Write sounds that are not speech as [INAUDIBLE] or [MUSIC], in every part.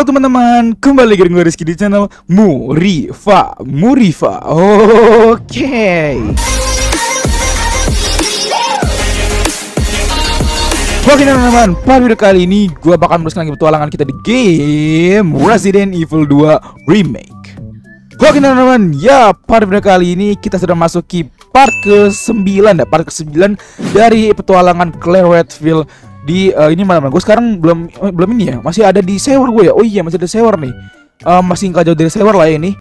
Halo teman-teman, kembali lagi dengan Rizky di channel Murifa Murifa, oke okay. Oke teman-teman, pada video kali ini gue bakal meneruskan lagi petualangan kita di game Resident Evil 2 Remake Oke teman-teman, ya pada video kali ini kita sudah masuki part ke-9 ya, part ke-9 dari petualangan Claire Redfield di uh, ini mana mana gue sekarang belum eh, belum ini ya masih ada di sewer gue ya oh iya masih ada sewer nih uh, masih nggak jauh dari sewer lah ya ini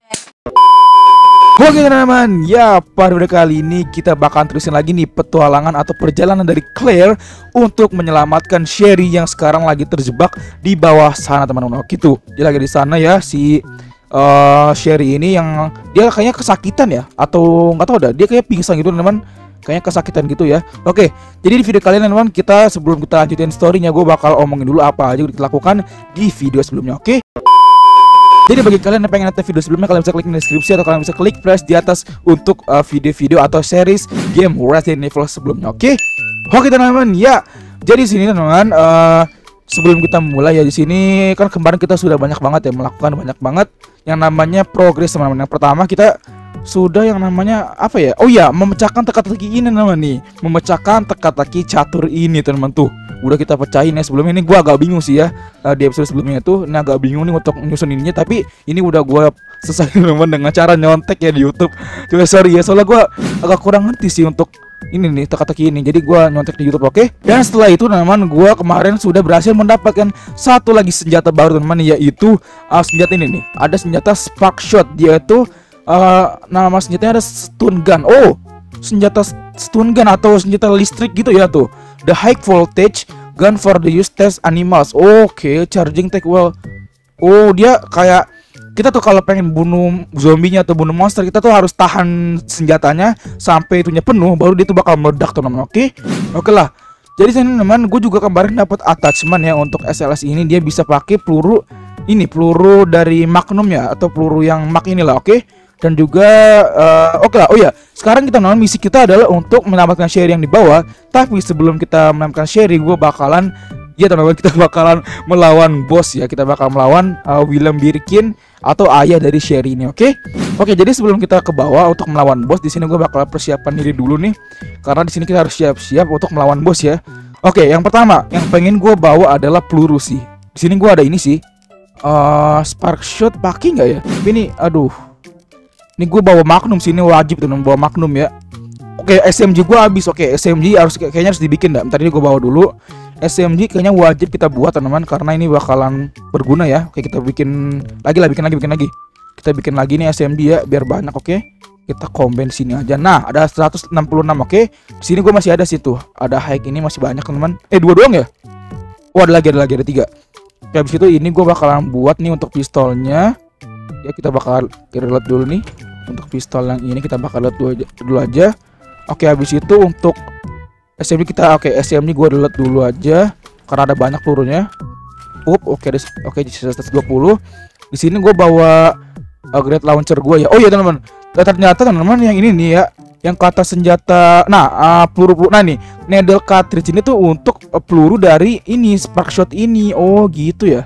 Oke teman-teman, ya pada kali ini kita bakal terusin lagi nih petualangan atau perjalanan dari Claire untuk menyelamatkan Sherry yang sekarang lagi terjebak di bawah sana teman-teman. Oh, gitu, dia lagi di sana ya si uh, Sherry ini yang dia kayaknya kesakitan ya atau nggak tahu dah dia kayak pingsan gitu teman-teman kayaknya kesakitan gitu ya oke jadi di video kalian ini teman kita sebelum kita lanjutin storynya gue bakal omongin dulu apa aja kita lakukan di video sebelumnya oke jadi bagi kalian yang pengen nonton video sebelumnya kalian bisa klik di deskripsi atau kalian bisa klik flash di atas untuk eh, video-video uh, atau series game Resident Evil sebelumnya. Oke. Oke teman-teman, ya. Jadi sini teman-teman uh, sebelum kita mulai ya di sini kan kemarin kita sudah banyak banget ya melakukan banyak banget yang namanya progres teman-teman. Yang pertama kita sudah yang namanya apa ya? Oh ya, memecahkan teka-teki ini nama nih. Memecahkan teka-teki catur ini teman-teman tuh. Udah kita pecahin ya sebelumnya ini gua agak bingung sih ya. Eh, di episode sebelumnya tuh ini agak bingung nih untuk nyusun ininya tapi ini udah gua selesai [LAUGHS] teman dengan cara nyontek ya di YouTube. Coba sorry ya, soalnya gua agak kurang ngerti sih untuk ini nih teka-teki ini jadi gua nyontek di YouTube oke okay? dan setelah itu teman-teman gue kemarin sudah berhasil mendapatkan satu lagi senjata baru teman-teman yaitu uh, senjata ini nih ada senjata spark shot dia itu uh, nama senjatanya ada stun gun. Oh, senjata stun gun atau senjata listrik gitu ya tuh. The high voltage gun for the use test animals. Oke, okay, charging take well. Oh, dia kayak kita tuh kalau pengen bunuh zombinya atau bunuh monster kita tuh harus tahan senjatanya sampai itunya penuh baru dia tuh bakal meledak teman teman oke okay? oke okay lah jadi teman-teman gue juga kemarin dapat attachment ya untuk SLS ini dia bisa pakai peluru ini peluru dari Magnum ya atau peluru yang Mag inilah oke okay? dan juga uh, oke okay lah oh ya sekarang kita nonton misi kita adalah untuk menambahkan share yang di bawah tapi sebelum kita menambahkan share gue bakalan ya teman-teman [LAUGHS] kita bakalan melawan bos ya kita bakal melawan uh, eh, William Birkin atau ayah dari Sherry ini oke okay? oke okay, jadi sebelum kita ke bawah untuk melawan bos di sini gue bakal persiapan diri dulu nih karena di sini kita harus siap-siap untuk melawan bos ya oke okay, yang pertama yang pengen gue bawa adalah peluru sih di sini gue ada ini sih uh, spark shot pakai nggak ya ini aduh ini gue bawa Magnum sini wajib tuh bawa Magnum ya. Oke, SMG gue habis. Oke, SMG harus kayaknya harus dibikin dah. Tadi gue bawa dulu. SMG kayaknya wajib kita buat teman-teman karena ini bakalan berguna ya. Oke, kita bikin lagi lah, bikin lagi, bikin lagi. Kita bikin lagi nih SMG ya biar banyak, oke. Kita komen sini aja. Nah, ada 166, oke. Di sini gue masih ada situ. Ada high ini masih banyak, teman-teman. Eh, dua doang ya? Oh ada lagi, ada lagi, ada tiga. Oke, habis itu ini gue bakalan buat nih untuk pistolnya ya kita bakal kirim dulu nih untuk pistol yang ini kita bakal lihat dulu aja, dulu aja. oke habis itu untuk SMG kita oke SMG gue lihat dulu aja karena ada banyak pelurunya up oke oke okay, sisa 120 di sini gue bawa uh, grade launcher gue ya oh iya teman-teman nah, ternyata teman-teman yang ini nih ya yang kata senjata nah uh, peluru peluru nah nih needle cartridge ini tuh untuk uh, peluru dari ini spark shot ini oh gitu ya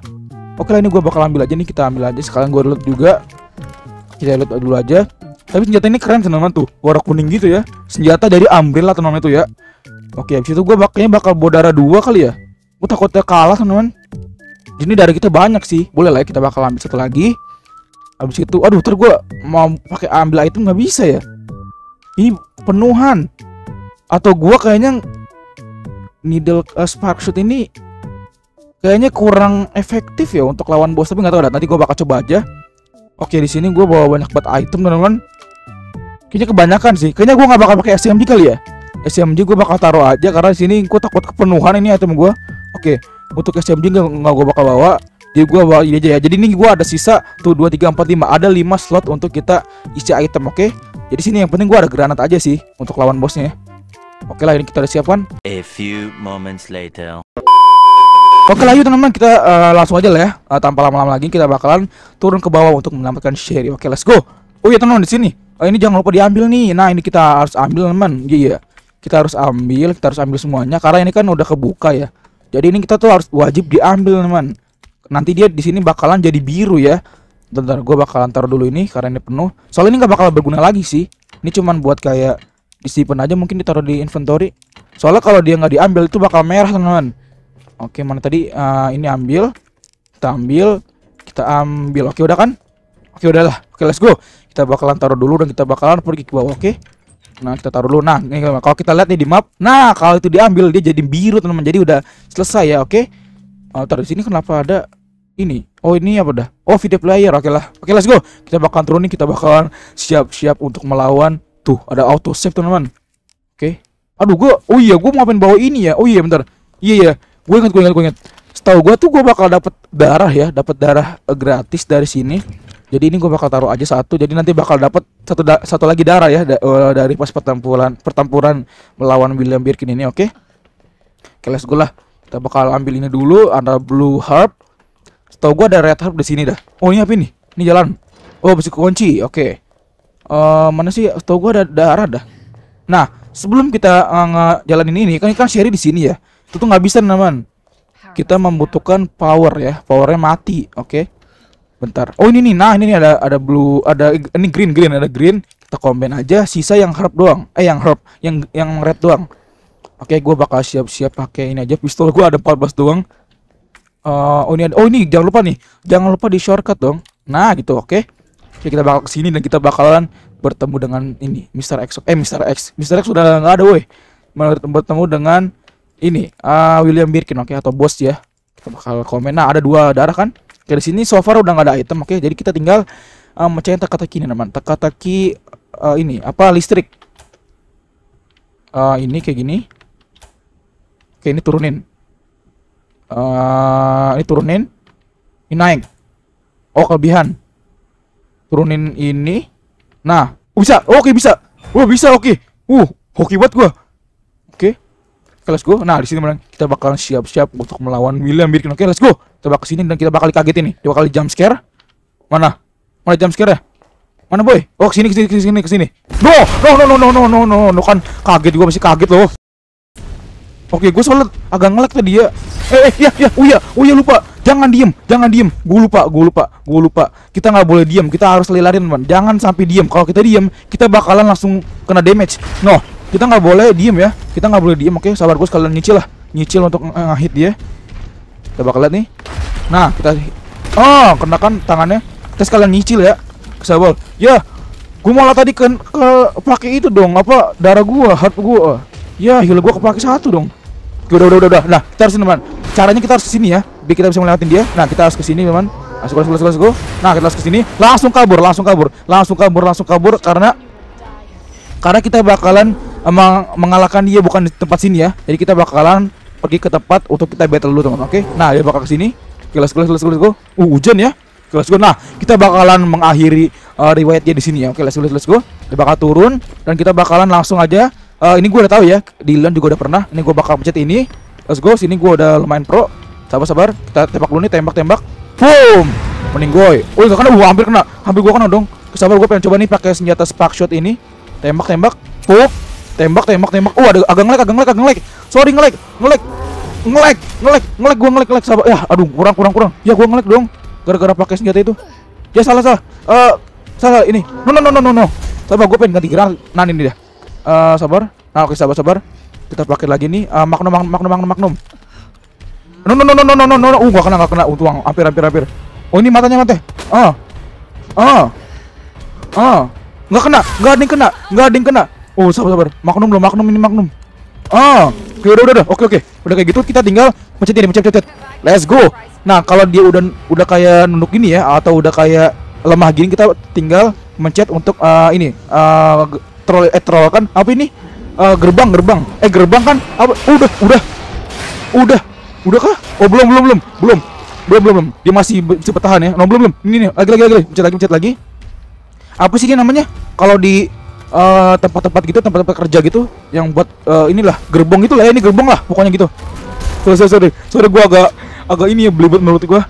oke lah ini gue bakal ambil aja nih kita ambil aja sekarang gue lihat juga kita lihat dulu aja tapi senjata ini keren teman-teman tuh warna kuning gitu ya senjata dari umbrella teman-teman itu ya oke abis itu gue bakanya bakal bawa darah dua kali ya gue takutnya kalah teman-teman jadi dari kita banyak sih boleh lah ya kita bakal ambil satu lagi Abis itu aduh ter gue mau pakai ambil item nggak bisa ya ini penuhan atau gue kayaknya needle uh, spark shoot ini kayaknya kurang efektif ya untuk lawan bos tapi nggak tahu dah nanti gue bakal coba aja Oke di sini gue bawa banyak banget item teman-teman. Kayaknya kebanyakan sih. Kayaknya gue nggak bakal pakai SMG kali ya. SMG gue bakal taruh aja karena di sini gue takut kepenuhan ini item gue. Oke, untuk SMG nggak gue bakal bawa. Jadi gue bawa ini aja ya. Jadi ini gue ada sisa tuh dua tiga empat lima. ada 5 slot untuk kita isi item, oke? Jadi sini yang penting gue ada granat aja sih untuk lawan bosnya. Ya. Oke lah ini kita udah siapkan. A few moments later. Oke layu teman-teman kita uh, langsung aja lah ya uh, tanpa lama-lama lagi kita bakalan turun ke bawah untuk menyelamatkan Sherry. Oke let's go. Oh iya teman-teman di sini. Uh, ini jangan lupa diambil nih. Nah ini kita harus ambil teman Iya iya. Yeah. Kita harus ambil, kita harus ambil semuanya karena ini kan udah kebuka ya. Jadi ini kita tuh harus wajib diambil teman. Nanti dia di sini bakalan jadi biru ya. Bentar, gue bakalan taruh dulu ini karena ini penuh. Soalnya ini nggak bakal berguna lagi sih. Ini cuman buat kayak disimpan aja mungkin ditaruh di inventory. Soalnya kalau dia nggak diambil itu bakal merah teman-teman Oke, mana tadi? Uh, ini ambil. Kita ambil. Kita ambil. Oke, udah kan? Oke, udahlah. Oke, let's go. Kita bakalan taruh dulu dan kita bakalan pergi ke bawah, oke? Nah, kita taruh dulu. Nah, ini kalau kita lihat nih di map. Nah, kalau itu diambil dia jadi biru, teman-teman. Jadi udah selesai ya, oke? uh, taruh di sini kenapa ada ini? Oh, ini apa dah? Oh, video player. Oke lah. Oke, let's go. Kita bakalan turun nih kita bakalan siap-siap untuk melawan. Tuh, ada auto save, teman-teman. Oke. Aduh, gua. Oh iya, gua mau ngapain bawa ini ya. Oh iya, bentar. Iya, iya gue inget gue inget gue inget setahu gue tuh gue bakal dapat darah ya dapat darah eh, gratis dari sini jadi ini gue bakal taruh aja satu jadi nanti bakal dapat satu da satu lagi darah ya da eh, dari pas pertempuran pertempuran melawan William Birkin ini oke okay? kelas gue lah kita bakal ambil ini dulu ada blue harp setahu gue ada red harp di sini dah oh ini apa ini ini jalan oh besi kunci oke okay. uh, eh, mana sih setahu gue ada darah dah nah sebelum kita uh, jalan ini ini kan kan Sherry di sini ya itu tuh nggak bisa teman kita ya. membutuhkan power ya powernya mati oke okay? bentar oh ini nih nah ini nih ada ada blue ada ini green green ada green kita combine aja sisa yang herb doang eh yang herb yang yang red doang oke okay, gue bakal siap-siap pakai ini aja pistol gue ada 14 doang uh, oh ini ada, oh ini jangan lupa nih jangan lupa di shortcut dong nah gitu oke okay? Oke, kita bakal kesini dan kita bakalan bertemu dengan ini Mr. X eh Mr. X Mr. X sudah nggak ada woi bertemu dengan ini uh, William Birkin oke okay? atau bos ya kita bakal komen nah ada dua darah kan Oke di sini so far udah nggak ada item oke okay? jadi kita tinggal uh, mencari teka-teki ini teman teka-teki uh, ini apa listrik uh, ini kayak gini oke ini turunin uh, ini turunin ini naik oh kelebihan turunin ini nah oh, bisa oh, oke okay, bisa wah oh, bisa oke okay. uh hoki buat gua okay, let's go. Nah, di sini kita bakalan siap-siap untuk melawan William Birkin. Oke, okay, let's go. Kita bakal kesini dan kita bakal kaget ini, Dia bakal jump scare. Mana? Mana jump scare ya? Mana boy? Oh, ke kesini, kesini, kesini. No, no, no, no, no, no, no, no, no. kan kaget gua masih kaget loh. Oke, okay, gue soalnya agak ngelag tadi ya. Eh, eh, ya, ya, oh ya, oh ya lupa. Jangan diem, jangan diem. Gue lupa, gue lupa, gue lupa. Kita nggak boleh diem, kita harus lelarin, teman. Jangan sampai diem. Kalau kita diem, kita bakalan langsung kena damage. No, kita nggak boleh diem ya. Kita nggak boleh diem. Oke, sabar gue sekalian nyicil lah. Nyicil untuk ngahit dia. Kita bakal lihat nih. Nah, kita Oh, kena kan tangannya. Kita sekalian nyicil ya. sabar Ya. Gue malah tadi ke, ke pakai itu dong, apa darah gue heart gue Ya, heal gue kepake satu dong. Oke, udah udah udah udah. Nah, kita harus teman. Caranya kita harus kesini ya. Biar kita bisa melewatin dia. Nah, kita harus kesini teman. Masuk, masuk, masuk, masuk. Nah, kita langsung kesini langsung kabur, langsung kabur, langsung kabur, langsung kabur karena karena kita bakalan emang eh, mengalahkan dia bukan di tempat sini ya jadi kita bakalan pergi ke tempat untuk kita battle dulu teman oke nah dia bakal ke sini kelas kelas kelas kelas go uh, hujan ya kelas go nah kita bakalan mengakhiri uh, eh, riwayat dia di sini ya oke okay, let's go let's go dia bakal turun dan kita bakalan langsung aja uh, ini gue udah tahu ya Dylan juga udah pernah ini gue bakal pencet ini let's go sini gue udah lumayan pro sabar sabar kita tembak dulu nih tembak tembak boom mending gue oh gak kena hampir kena hampir gue kena dong sabar gue pengen coba nih pakai senjata spark shot ini Tembak, tembak. Hook. Oh, tembak, tembak, tembak. Uh, ada agak ngelag, agak ngelag, agak ngelag. Sorry ngelag, ngelag. Ngelag, ngelag, ngelek gua ngelag, ngelag sabar Ya, aduh, kurang kurang kurang. Ya gua ngelag dong. Gara-gara pakai senjata itu. Ya salah salah. Eh, salah ini. No no no no no no. Sabar, gua pengen ganti gerak. Nah, ini dia. Uh, sabar. Nah, oke, sabar, sabar. Kita pakai lagi nih. Uh, eh, maknum maknum maknum magnum. No, no, no, no, no, no, no, no. Uh, gua kena, gak kena. Untung, hampir, hampir, hampir. Oh, ini matanya mati. Eh. Ah, ah, ah. Nggak kena, nggak ada yang kena, nggak ada yang kena. Oh, sabar sabar. maknum belum, maknum ini maknum. Ah, oke ya udah udah udah. Oke oke. Udah kayak gitu kita tinggal mencet ini, mencet mencet. Let's go. Nah, kalau dia udah udah kayak nunduk gini ya atau udah kayak lemah gini kita tinggal mencet untuk uh, ini uh, troll eh troll kan apa ini? Uh, gerbang gerbang. Eh gerbang kan apa oh, udah udah. Udah. Udah kah? Oh, belum belum belum. Belum. Belum belum belum. Dia masih cepet tahan ya. No, belum belum. Ini nih, lagi lagi lagi. mencet lagi, mencet lagi apa sih dia namanya kalau di eh, tempat-tempat uh, gitu tempat-tempat kerja gitu yang buat uh, inilah gerbong gitu lah ya ini gerbong lah pokoknya gitu sorry sorry sorry, sorry gue agak agak ini ya belibet menurut gue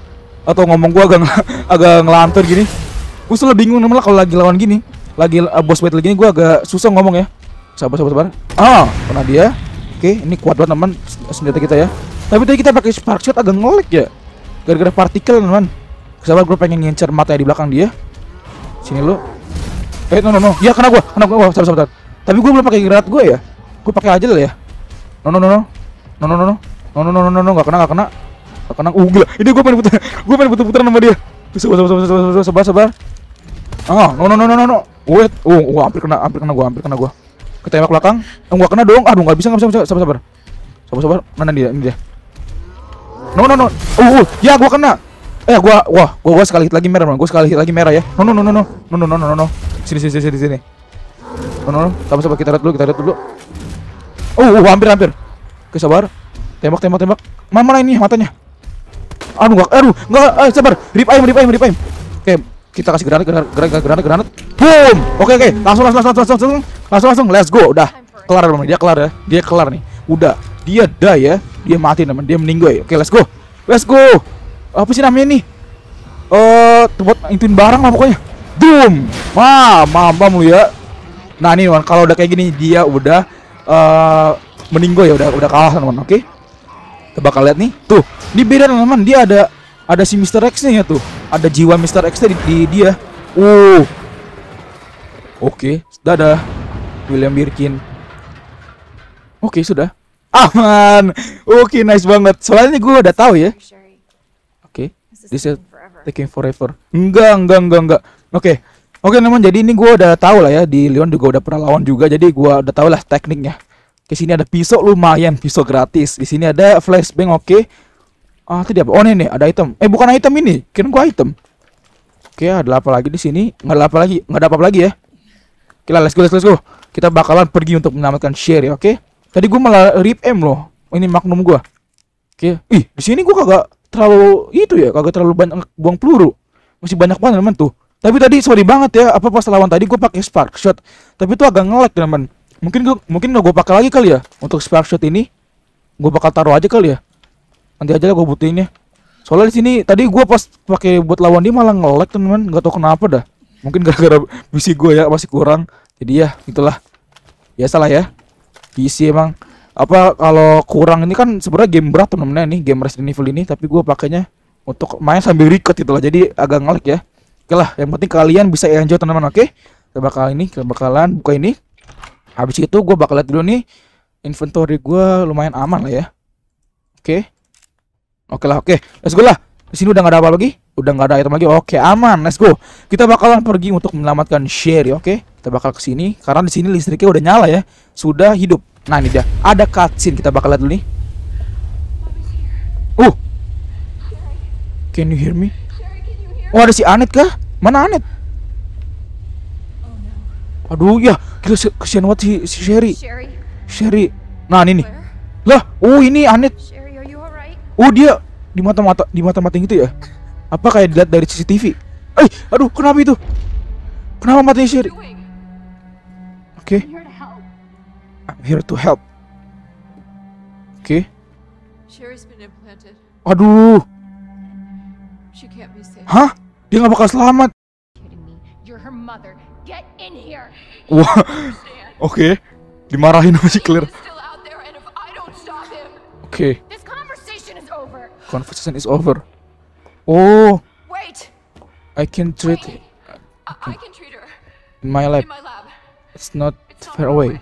atau ngomong gue agak [LAUGHS] agak ngelantur gini gue selalu bingung namanya kalau lagi lawan gini lagi uh, bos battle gini gue agak susah ngomong ya sabar sabar sabar ah kena dia oke ini kuat banget teman senjata kita ya tapi tadi kita pakai spark shot agak ngolek ya gara-gara partikel teman sabar gue pengen ngincer matanya di belakang dia Sini lu. Eh, no no no. Ya kena gua, kena gua. sabar sabar. Tapi gua belum pakai granat gua ya. Gua pakai aja lah ya. No no no no. No no no no. No no no no no, no. Gak kena, gak kena. Gak kena. Uh, gila. Ini gua main putar. [LAUGHS] gua main putar putar sama dia. Sabar sabar sabar sabar sabar sabar. Ah, ah, no no no no no no. Wait. uh oh, gua oh, hampir kena, hampir kena gua, hampir kena gua. Ketembak belakang. Enggak eh, kena dong. Aduh, nggak bisa, nggak bisa. Sabar sabar. Sabar sabar. Mana nah, dia? Ini dia. No no no. Uh, uh. ya gua kena. Eh gua wah, gua gua sekali hit lagi merah, gua sekali hit lagi merah ya. No no no no no. No no no no no. no. Sini sini sini sini. No no no. Sama sama kita lihat dulu, kita lihat dulu. Oh, uh, hampir hampir. Oke, sabar. Tembak tembak tembak. Mana ini matanya? Aduh enggak, aduh enggak, eh, sabar. Rip aim, rip aim, rip aim. Oke, kita kasih granat granat granat granat granat. Boom. Oke oke, langsung langsung langsung langsung langsung langsung langsung let's go. Udah. Kelar teman, dia kelar ya. Dia kelar nih. Udah. Dia dah ya. Dia mati teman, dia meninggal ya. Oke, let's go. Let's go apa sih namanya nih? Eh, uh, buat intuin barang lah pokoknya. Boom. Wah, mampam lu ya. Nah, nih kalau udah kayak gini dia udah uh, eh, meninggal ya udah udah kalah teman oke. Okay? Kita bakal lihat nih. Tuh, ini beda teman Dia ada ada si Mister X-nya ya tuh. Ada jiwa Mister X di, di dia. Uh. Oke, okay, dadah. William Birkin. Oke, okay, sudah. Aman. Oke, okay, nice banget. Soalnya gue udah tahu ya this is taking forever enggak enggak enggak enggak oke okay. Oke okay, teman, jadi ini gua udah tahu lah ya di Leon juga udah pernah lawan juga, jadi gua udah tahu lah tekniknya. Di sini ada pisau lumayan, pisau gratis. Di sini ada flashbang, oke. Okay. Ah, tadi apa? Oh ini nih, ada item. Eh bukan item ini, Kirim gua item. Oke, okay, ada apa lagi di sini? Nggak ada apa lagi, nggak ada apa, apa lagi ya? Oke, okay, let's go, let's go, Kita bakalan pergi untuk menyelamatkan share ya, oke? Okay? Tadi gua malah rip M loh. Ini magnum gua. Oke, okay. ih di sini gua kagak terlalu itu ya kagak terlalu banyak buang peluru masih banyak banget teman tuh tapi tadi sorry banget ya apa pas lawan tadi gue pakai spark shot tapi itu agak ngelag teman mungkin gue mungkin gue pakai lagi kali ya untuk spark shot ini gue bakal taruh aja kali ya nanti aja lah gue butuhinnya soalnya di sini tadi gue pas pakai buat lawan dia malah ngelag teman nggak tau kenapa dah mungkin gara-gara visi [LAUGHS] gue ya masih kurang jadi ya itulah biasalah ya isi emang apa kalau kurang ini kan sebenarnya game berat tuh namanya nih game Resident Evil ini tapi gue pakainya untuk main sambil record gitu loh jadi agak ngelag ya oke lah yang penting kalian bisa enjoy teman-teman oke kita bakal ini kita bakalan buka ini habis itu gue bakal lihat dulu nih inventory gue lumayan aman lah ya oke oke lah oke let's go lah di sini udah nggak ada apa lagi udah nggak ada item lagi oke aman let's go kita bakalan pergi untuk menyelamatkan Sherry oke kita bakal ke sini karena di sini listriknya udah nyala ya sudah hidup Nah ini dia, ada cutscene kita bakal lihat dulu nih. Uh, can you hear me? Oh ada si Anet kah? Mana Anet? Aduh ya, kita kesian banget si, si Sherry. Sherry. Nah ini nih. Lah, oh ini Anet. Oh dia di mata-mata di mata-mata gitu ya. Apa kayak dilihat dari CCTV? Eh, aduh kenapa itu? Kenapa matanya Sherry? Oke. Okay. I'm here to help. Oke. Okay. Aduh. Hah? Dia nggak bakal selamat. Wah. Oke. Okay. Dimarahin masih clear. Oke. Okay. Conversation is over. Oh. Wait. I can treat. Wait. I can treat her. In my lab. In my lab. It's not far away.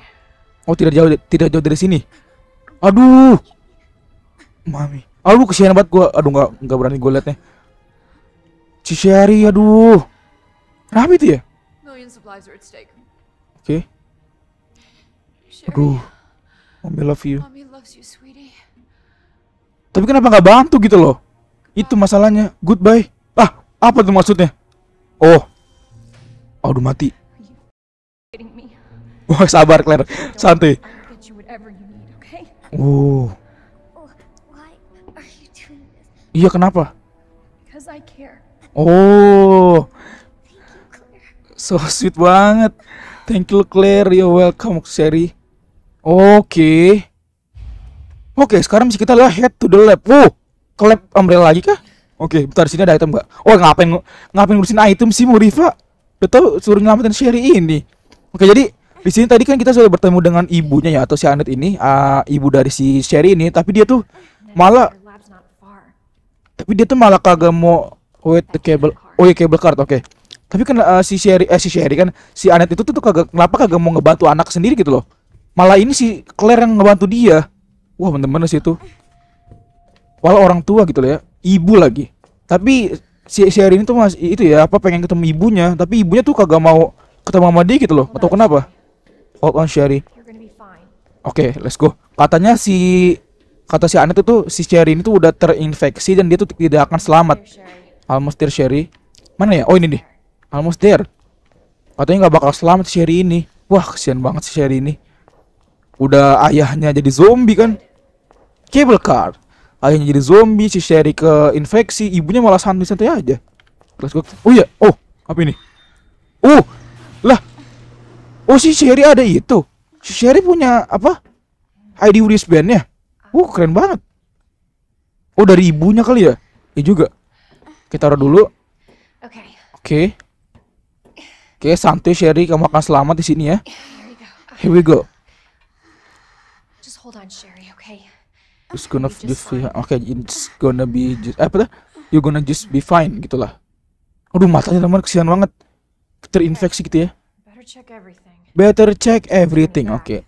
Oh tidak jauh tidak jauh dari sini. Aduh. Mami. Aduh kesian banget gue. Aduh nggak nggak berani gue liatnya. Cishari aduh. Kenapa tuh ya? Oke. Okay. Aduh. Mami love you. Tapi kenapa nggak bantu gitu loh? Itu masalahnya. Goodbye. Ah, apa tuh maksudnya? Oh. Aduh mati. Wah sabar Claire, santai. Uh. Oh. Oh, iya kenapa? Oh, so sweet banget. Thank you Claire, you're welcome Sherry. Oke, okay. oke okay, sekarang mesti kita lihat head to the lab. Wow, ke lab umbrella lagi kah? Oke, okay, bentar sini ada item gak? Oh ngapain ngapain ngurusin item sih Muriva? Betul. suruh nyelamatin Sherry ini. Oke okay, jadi di sini tadi kan kita sudah bertemu dengan ibunya ya atau si Anet ini, uh, ibu dari si Sherry ini, tapi dia tuh malah tapi dia tuh malah kagak mau wait the cable. Oh ya cable card, oke. Okay. Tapi kan uh, si Sherry eh si Sherry kan si Anet itu tuh, tuh kagak kenapa kagak mau ngebantu anak sendiri gitu loh. Malah ini si Claire yang ngebantu dia. Wah, bener-bener sih itu. Walau orang tua gitu loh ya, ibu lagi. Tapi si Sherry ini tuh masih itu ya apa pengen ketemu ibunya, tapi ibunya tuh kagak mau ketemu sama dia gitu loh. Atau kenapa? Hold oh, on oh, Sherry. Oke, okay, let's go. Katanya si kata si Anet itu si Sherry ini tuh udah terinfeksi dan dia tuh tidak akan selamat. Almost there Sherry. Mana ya? Oh ini nih. Almost there. Katanya nggak bakal selamat si Sherry ini. Wah, kesian banget si Sherry ini. Udah ayahnya jadi zombie kan? Cable car. Ayahnya jadi zombie, si Sherry ke infeksi, ibunya malah santai-santai aja. Let's go. Oh iya. Oh, apa ini? Oh. Lah, Oh si Sherry ada itu. Si Sherry punya apa? ID wristbandnya. Uh keren banget. Oh dari ibunya kali ya? Iya juga. Kita taruh dulu. Oke. Oke. Santai Sherry kamu akan selamat di sini ya. Here we go. Just hold on Sherry, okay? It's gonna be just fine. Oke, okay, it's gonna be just eh, apa tuh? You're gonna just be fine gitulah. Aduh matanya teman kesian banget. Terinfeksi gitu ya. Better check everything. Iya. Oke. Okay.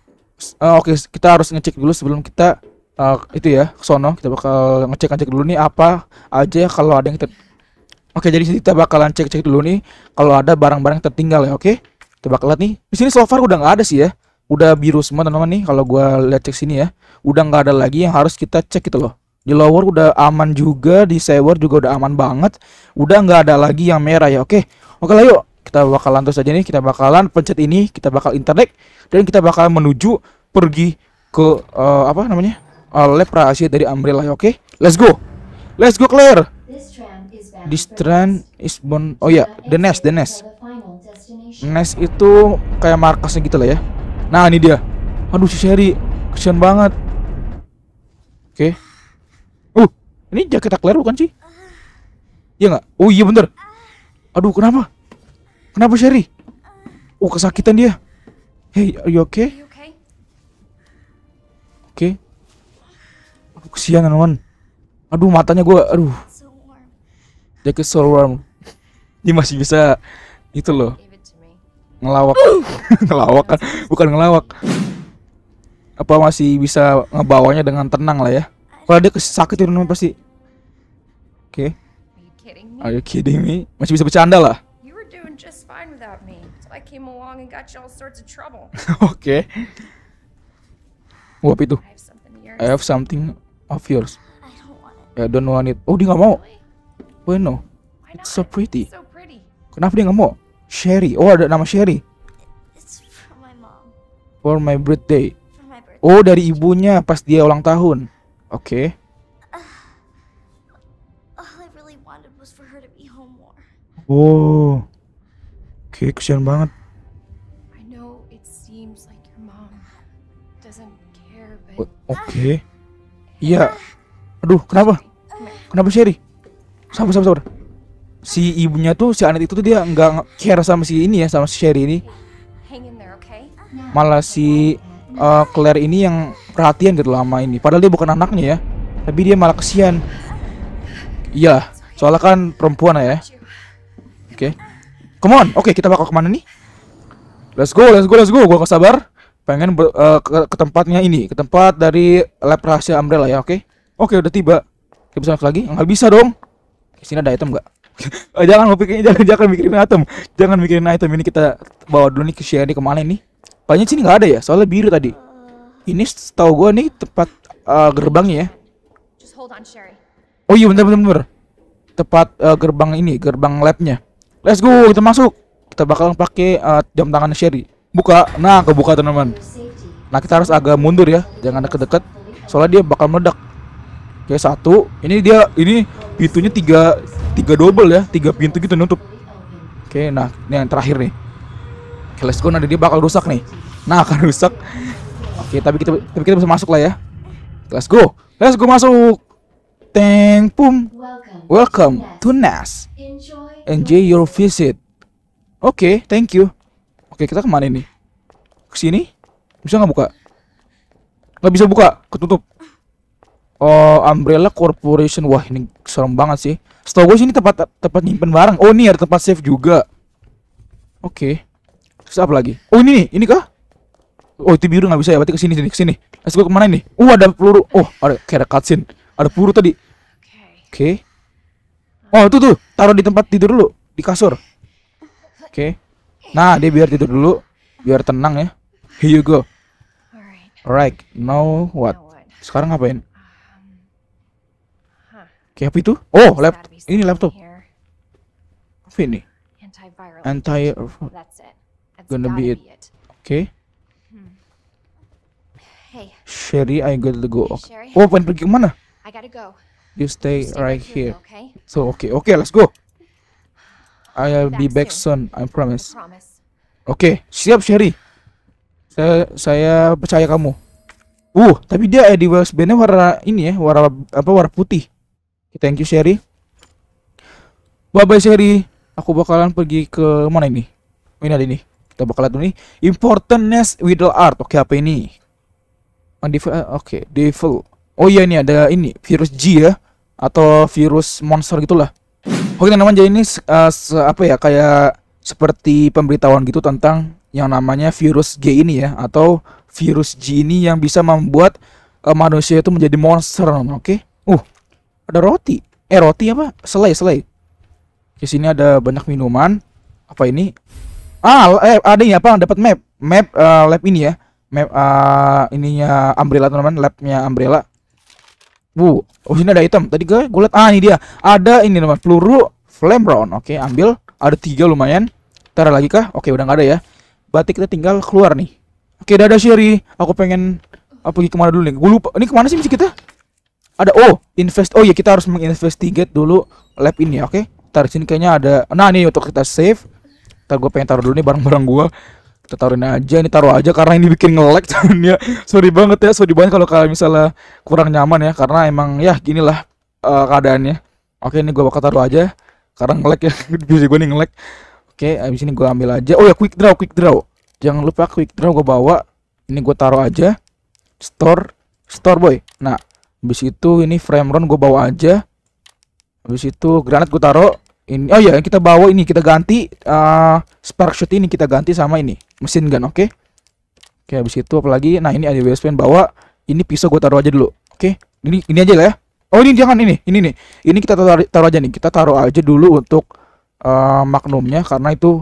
Uh, eh, Oke, okay, kita harus ngecek dulu sebelum kita uh, itu ya, sono kita bakal ngecek-ngecek dulu nih apa aja kalau ada yang ter Oke, okay, jadi kita bakalan cek-cek dulu nih kalau ada barang-barang tertinggal ya, oke? Kita bakal lihat nih. Di sini so far udah nggak ada sih ya. Udah biru semua teman-teman nih kalau gua lihat cek sini ya. Udah nggak ada lagi yang harus kita cek gitu loh di lower udah aman juga di server juga udah aman banget udah nggak ada lagi yang merah ya oke oke lah yuk kita bakalan terus aja nih kita bakalan pencet ini kita bakal internet dan kita bakal menuju pergi ke uh, apa namanya uh, lab rahasia dari Umbrella ya, oke okay? let's go let's go clear. this train is bound oh ya yeah. the nest the nest nest itu kayak markasnya gitu lah ya nah ini dia aduh si Sherry kesian banget oke okay. uh ini jaket clear bukan sih Iya nggak? Oh iya bener Aduh kenapa? Kenapa Sherry? Oh kesakitan dia. Hey, are you okay? Oke. Okay. kesian Aduh matanya gue, aduh. Jadi so warm. Dia masih bisa itu loh. Ngelawak. [LAUGHS] ngelawak kan, bukan ngelawak. Apa masih bisa ngebawanya dengan tenang lah ya. Kalau dia kesakitan, itu pasti. Oke. Okay. Are you kidding me? Masih bisa bercanda lah without me. So I came along and got you all sorts of trouble. [LAUGHS] okay. Wap itu. I have something of yours. I don't want it. I don't want it. Oh, dia nggak mau. Bueno. It's so pretty. It's so pretty. Kenapa dia nggak mau? Sherry. Oh, ada nama Sherry. It's for my mom. For my birthday. For my birthday. Oh, dari ibunya pas dia ulang tahun. Oke. Okay. Uh, all I really wanted was for her to be home more. Oh. Oke, okay, kesian banget. Oh. Oke. Okay. Iya. Aduh, kenapa? Kenapa Sherry? Sabar, sabar, sabar. Si ibunya tuh, si anak itu tuh dia nggak care sama si ini ya, sama si Sherry ini. Malah si uh, Claire ini yang perhatian gitu lama ini. Padahal dia bukan anaknya ya, tapi dia malah kesian. Iya, soalnya kan perempuan ya. Oke. Okay. Come on. Oke, okay, kita bakal kemana nih? Let's go, let's go, let's go. Gua gak sabar. Pengen uh, ke, ke tempatnya ini, ke tempat dari lab rahasia Umbrella ya, oke? Okay? Oke, okay, udah tiba. Kita bisa lagi? Enggak bisa dong. Di sini ada item nggak? [LAUGHS] Eh, jangan lo pikirin, jangan, jangan mikirin item. Jangan mikirin item ini kita bawa dulu nih ke Sherry kemana ini? Banyak sini nggak ada ya, soalnya biru tadi. Ini setahu gua nih tempat uh, gerbangnya ya. Oh iya, bentar, bentar, bentar. Tempat uh, gerbang ini, gerbang labnya let's go kita masuk kita bakal pakai uh, jam tangan Sherry buka nah kebuka teman-teman nah kita harus agak mundur ya jangan deket-deket soalnya dia bakal meledak oke satu ini dia ini pintunya tiga tiga double ya tiga pintu gitu nutup oke nah ini yang terakhir nih oke let's go nanti dia bakal rusak nih nah [LAUGHS] akan rusak oke tapi kita tapi kita bisa masuk lah ya let's go let's go masuk teng pum welcome to NAS Enjoy your visit. Oke, okay, thank you. Oke, kita kemana ini? Ke sini? Bisa nggak buka? Nggak bisa buka, ketutup. Oh, Umbrella Corporation. Wah, ini serem banget sih. Setahu gue sini tempat tempat nyimpen barang. Oh, ini ada tempat save juga. Oke. Okay. Terus lagi? Oh, ini nih, ini kah? Oh, itu biru nggak bisa ya. Berarti ke sini sini, ke sini. Let's go kemana ini? Oh, ada peluru. Oh, ada kayak ada cutscene. Ada peluru tadi. Oke. Okay. Oh itu tuh taruh di tempat tidur dulu di kasur. Oke. Okay. Nah dia biar tidur dulu biar tenang ya. Here you go. Alright. Now what? Sekarang ngapain? Oke apa itu? Oh laptop. Ini laptop. Apa ini? Anti. Gonna be it. Oke. Okay. Sherry, I gotta go. Oh, pengen pergi kemana? I gotta go. You stay right here. So okay, okay, let's go. [SIGHS] I'll be back soon. I promise. Oke, okay, siap Sherry. Saya saya percaya kamu. Uh, tapi dia Eddie Wells bandnya warna ini ya, warna apa warna putih. Thank you Sherry. Bye bye Sherry. Aku bakalan pergi ke mana ini? Mana ini Kita bakalan ini nih. nest art. Oke, okay, apa ini? Oke, oh, eh, okay, devil. Oh iya ini ada ini virus G ya atau virus monster gitulah. Oke teman-teman jadi ini uh, se apa ya kayak seperti pemberitahuan gitu tentang yang namanya virus G ini ya atau virus G ini yang bisa membuat uh, manusia itu menjadi monster oke okay? uh ada roti eh roti apa selai selai di sini ada banyak minuman apa ini ah eh, ada ini apa dapat map map uh, lab ini ya map uh, ininya umbrella teman-teman labnya umbrella Bu, oh sini ada item. Tadi gue gue liat ah ini dia. Ada ini nomor peluru flame round. Oke, ambil. Ada tiga lumayan. Taruh lagi kah? Oke, udah nggak ada ya. Berarti kita tinggal keluar nih. Oke, dadah Sherry. Aku pengen apa ah, pergi kemana dulu nih? Gue lupa. Ini kemana sih misi kita? Ada oh, invest. Oh ya, kita harus menginvestigate dulu lab ini, ya, oke? Taruh sini kayaknya ada. Nah, ini untuk kita save. Ntar gue pengen taruh dulu nih barang-barang gue kita taruhin aja ini taruh aja karena ini bikin ngelek soalnya [LAUGHS] sorry banget ya sorry banget kalau kalian misalnya kurang nyaman ya karena emang ya gini lah uh, eh, keadaannya oke ini gue bakal taruh aja karena ngelek ya bisa [LAUGHS] gue nih ngelek oke abis ini gue ambil aja oh ya quick draw quick draw jangan lupa quick draw gue bawa ini gue taruh aja store store boy nah abis itu ini frame run gue bawa aja abis itu granat gue taruh ini oh ya kita bawa ini kita ganti uh, spark shoot ini kita ganti sama ini mesin gun oke okay? oke habis itu apalagi nah ini ada yang bawa ini pisau gue taruh aja dulu oke okay? ini ini aja lah ya oh ini jangan ini ini nih ini kita taruh, taruh aja nih kita taruh aja dulu untuk uh, magnumnya karena itu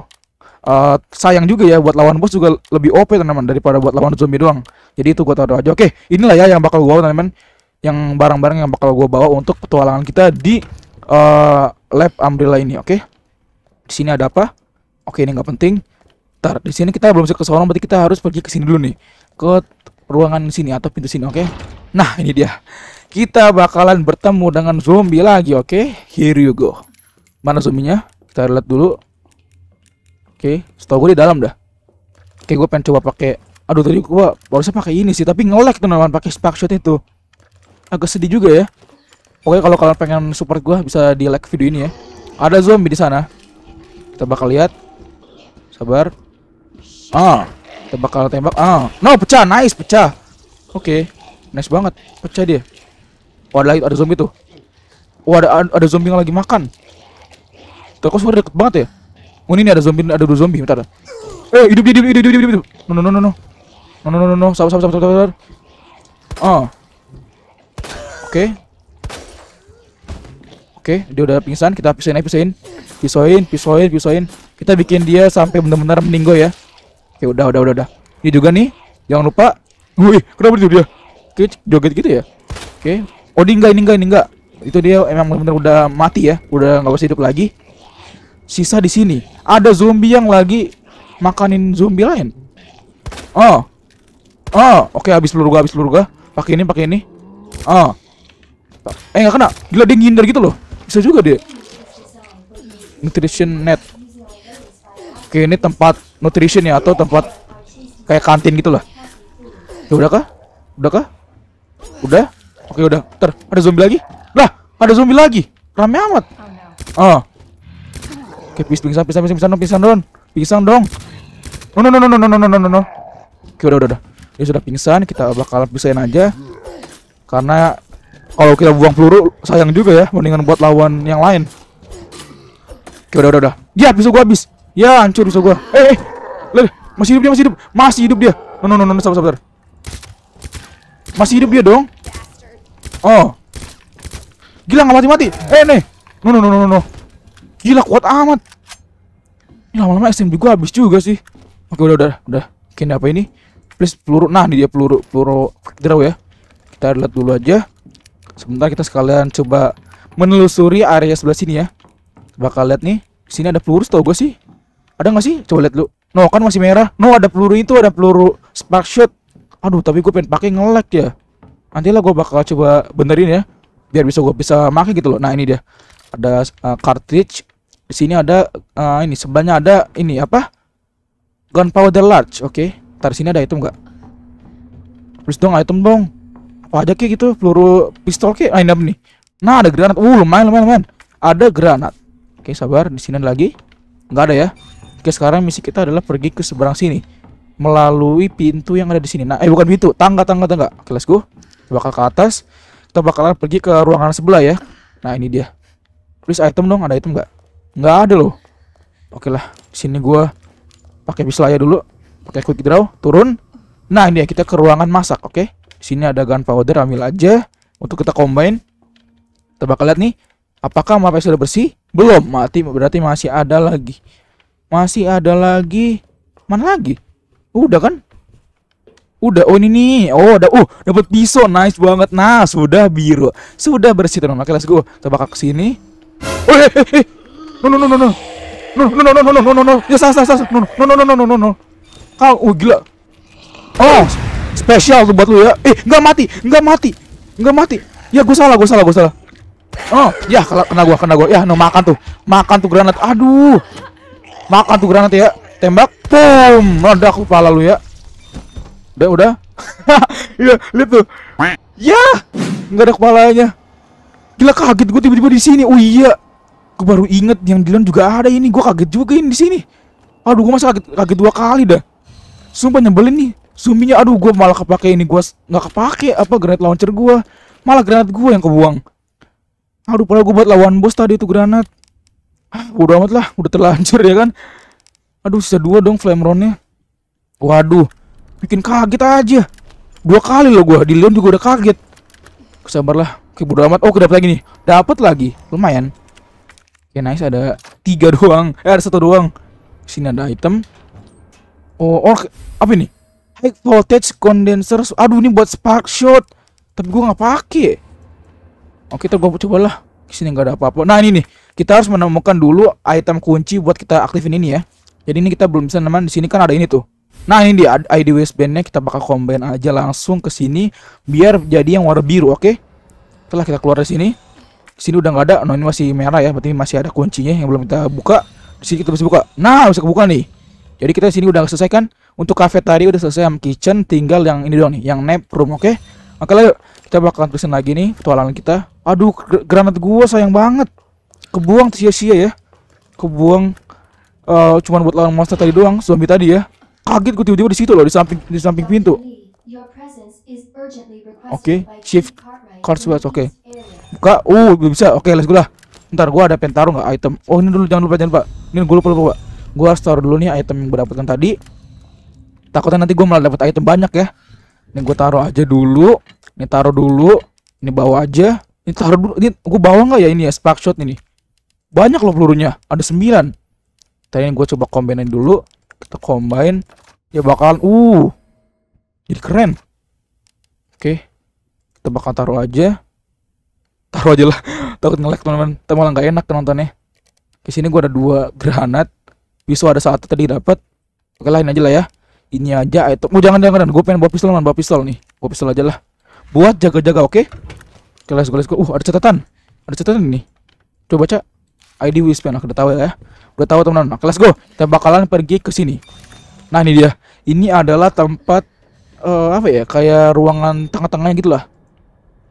uh, sayang juga ya buat lawan bos juga lebih OP teman-teman daripada buat lawan zombie doang jadi itu gue taruh aja oke okay, inilah ya yang bakal gue teman-teman yang barang-barang yang bakal gue bawa untuk petualangan kita di uh, lab umbrella ini, oke? Okay? Di sini ada apa? Oke, okay, ini nggak penting. Ntar di sini kita belum bisa ke sono, berarti kita harus pergi ke sini dulu nih, ke ruangan sini atau pintu sini, oke? Okay? Nah, ini dia. Kita bakalan bertemu dengan zombie lagi, oke? Okay? Here you go. Mana zombinya? Kita lihat dulu. Oke, okay. setahu gue di dalam dah. Oke, okay, gue pengen coba pakai. Aduh, tadi gue saja pakai ini sih, tapi ngelek tuh teman pakai spark shot itu. Agak sedih juga ya. Pokoknya kalau kalian pengen support gue bisa di like video ini ya. Ada zombie di sana. Kita bakal lihat. Sabar. Ah, kita bakal tembak. Ah, no pecah, nice pecah. Oke, okay. nice banget. Pecah dia. Oh, ada lagi ada zombie tuh. Oh, ada ada zombie yang lagi makan. Tuh kok suara deket banget ya? Oh, ini ada zombie, ada dua zombie, bentar. Eh, hidup hidup hidup hidup hidup hidup. No no no no no. No no no no no, sabar sabar sabar sabar. Ah. Oke, okay. Oke, dia udah pingsan, kita pisahin aja, pisahin. Pisoin, pisoin, pisoin. Kita bikin dia sampai benar-benar meninggal ya. Oke, udah, udah, udah, udah. Ini juga nih, jangan lupa. Wih, kenapa itu dia? Oke, joget gitu ya. Oke. Oh, ini enggak, ini enggak, ini enggak. Itu dia emang benar-benar udah mati ya, udah nggak bisa hidup lagi. Sisa di sini. Ada zombie yang lagi makanin zombie lain. Oh. Oh, oke habis peluru gua, habis peluru gua. Pakai ini, pakai ini. Oh. Eh, enggak kena. Gila dia ngindar gitu loh bisa juga dia nutrition net oke ini tempat nutrition ya atau tempat kayak kantin gitu lah ya udah kah udah kah udah oke udah ter ada zombie lagi lah ada zombie lagi rame amat oh ah. oke pisang pisang pisang pisang pisang pisang dong pisang dong no no no no no no no no no oke udah udah udah dia sudah pingsan kita bakal pisahin aja karena kalau kita buang peluru sayang juga ya mendingan buat lawan yang lain Oke, udah udah udah ya bisa gua habis ya hancur bisa gua eh, eh. Lih, masih hidup dia masih hidup masih hidup dia no no no no, no sabar sabar masih hidup dia dong oh gila nggak mati mati eh nih no no no no no gila kuat amat ini lama-lama SMB gua habis juga sih oke udah udah udah kini apa ini please peluru nah ini dia peluru peluru draw ya kita lihat dulu aja Sebentar kita sekalian coba menelusuri area sebelah sini ya. Bakal lihat nih, sini ada peluru tau gue sih. Ada nggak sih? Coba lihat dulu. No kan masih merah. No ada peluru itu, ada peluru spark shot. Aduh, tapi gue pengen pakai ngelag ya. Nanti lah gue bakal coba benerin ya, biar bisa gue bisa pakai gitu loh. Nah ini dia, ada uh, cartridge. Di sini ada uh, ini sebelahnya ada ini apa? Gunpowder large. Oke, okay. tar sini ada item nggak? Terus dong item dong. Oh, ada kayak gitu peluru pistol kayak ainam nih nah ada granat uh lumayan lumayan lumayan ada granat oke sabar di sini lagi Enggak ada ya oke sekarang misi kita adalah pergi ke seberang sini melalui pintu yang ada di sini nah eh bukan pintu tangga tangga tangga oke let's go kita bakal ke atas kita bakalan pergi ke ruangan sebelah ya nah ini dia Please item dong ada item nggak Enggak ada loh oke lah di sini gua pakai pistol aja dulu pakai quick draw turun nah ini ya kita ke ruangan masak oke okay? sini ada gunpowder ambil aja untuk kita combine kita bakal lihat nih apakah map sudah bersih belum mati berarti masih ada lagi masih ada lagi mana lagi udah kan Udah, oh ini nih. Oh, udah. oh dapat pisau. Nice banget. Nah, sudah biru. Sudah bersih, teman. Oke, let's go. Kita bakal ke sini. Oh, hey, hey, hey. No, no, no, no, no. No, no, no, no, no, no, no, no. no no no no No, no, no, no, no, no, no, no. no no gila. Oh, Spesial tuh buat lu ya. Eh, nggak mati, nggak mati, nggak mati. Ya gue salah, gue salah, gue salah. Oh, ya kena gue, kena gue, Ya, no makan tuh. Makan tuh granat. Aduh. Makan tuh granat ya. Tembak. Boom. Meledak aku pala lu ya. Udah, udah. [LAUGHS] ya, lihat tuh. Ya, nggak ada kepalanya. Gila kaget gue tiba-tiba di sini. Oh iya. Gue baru inget yang Dylan juga ada ini. Gue kaget juga ini di sini. Aduh, gue masa kaget, kaget dua kali dah. Sumpah nyebelin nih. Zombinya aduh gue malah kepake ini gue nggak kepake apa granat launcher gue malah granat gue yang kebuang. Aduh padahal gue buat lawan bos tadi itu granat. Ah, udah amat lah udah terlanjur [LAUGHS] ya kan. Aduh sisa dua dong flame roundnya. Waduh bikin kaget aja. Dua kali loh gue di Leon juga udah kaget. lah Oke udah amat. Oh kedap lagi nih. Dapat lagi. Lumayan. Oke nice ada tiga [LAUGHS] doang. Eh ada satu doang. Sini ada item. Oh, oh apa ini? high voltage condenser aduh ini buat spark shot tapi gue nggak pakai oke kita coba lah sini nggak ada apa-apa nah ini nih kita harus menemukan dulu item kunci buat kita aktifin ini ya jadi ini kita belum bisa teman di sini kan ada ini tuh nah ini dia ID waistbandnya kita bakal combine aja langsung ke sini biar jadi yang warna biru oke okay? setelah kita keluar dari sini sini udah nggak ada nah ini masih merah ya berarti masih ada kuncinya yang belum kita buka di sini kita bisa buka nah bisa kebuka nih jadi kita sini udah selesai kan? Untuk cafe tadi udah selesai sama kitchen, tinggal yang ini doang nih, yang nap room, oke? Okay? Maka lah kita bakalan terusin lagi nih petualangan kita. Aduh, granat gua sayang banget. Kebuang sia-sia ya. Kebuang uh, cuman buat lawan monster tadi doang, zombie tadi ya. Kaget gue tiba-tiba di situ loh, di samping di samping pintu. Oke, okay, shift cartwheel, oke. Okay. Buka, uh, bisa. Oke, okay, let's go lah. Ntar gua ada pentaruh nggak item. Oh, ini dulu jangan lupa jangan lupa. Ini gue lupa lupa, Pak gue harus taruh dulu nih item yang gue dapatkan tadi takutnya nanti gue malah dapat item banyak ya ini gue taruh aja dulu ini taruh dulu ini bawa aja ini taruh dulu ini gue bawa nggak ya ini ya spark shot ini banyak loh pelurunya ada sembilan tadi gue coba combine dulu kita combine ya bakalan uh jadi keren oke kita bakal taruh aja taruh aja lah [LAUGHS] takut ngelek teman-teman teman malah nggak enak nontonnya di sini gue ada dua granat pisau ada satu tadi dapat oke lain aja lah ya ini aja itu oh jangan jangan gue pengen bawa pistol man bawa pistol nih bawa pistol aja lah buat jaga-jaga oke okay? kelas uh ada catatan ada catatan ini coba baca ID Wispen. aku udah tahu ya udah tahu teman-teman nah, kelas go kita bakalan pergi ke sini nah ini dia ini adalah tempat uh, apa ya kayak ruangan tengah-tengahnya gitu lah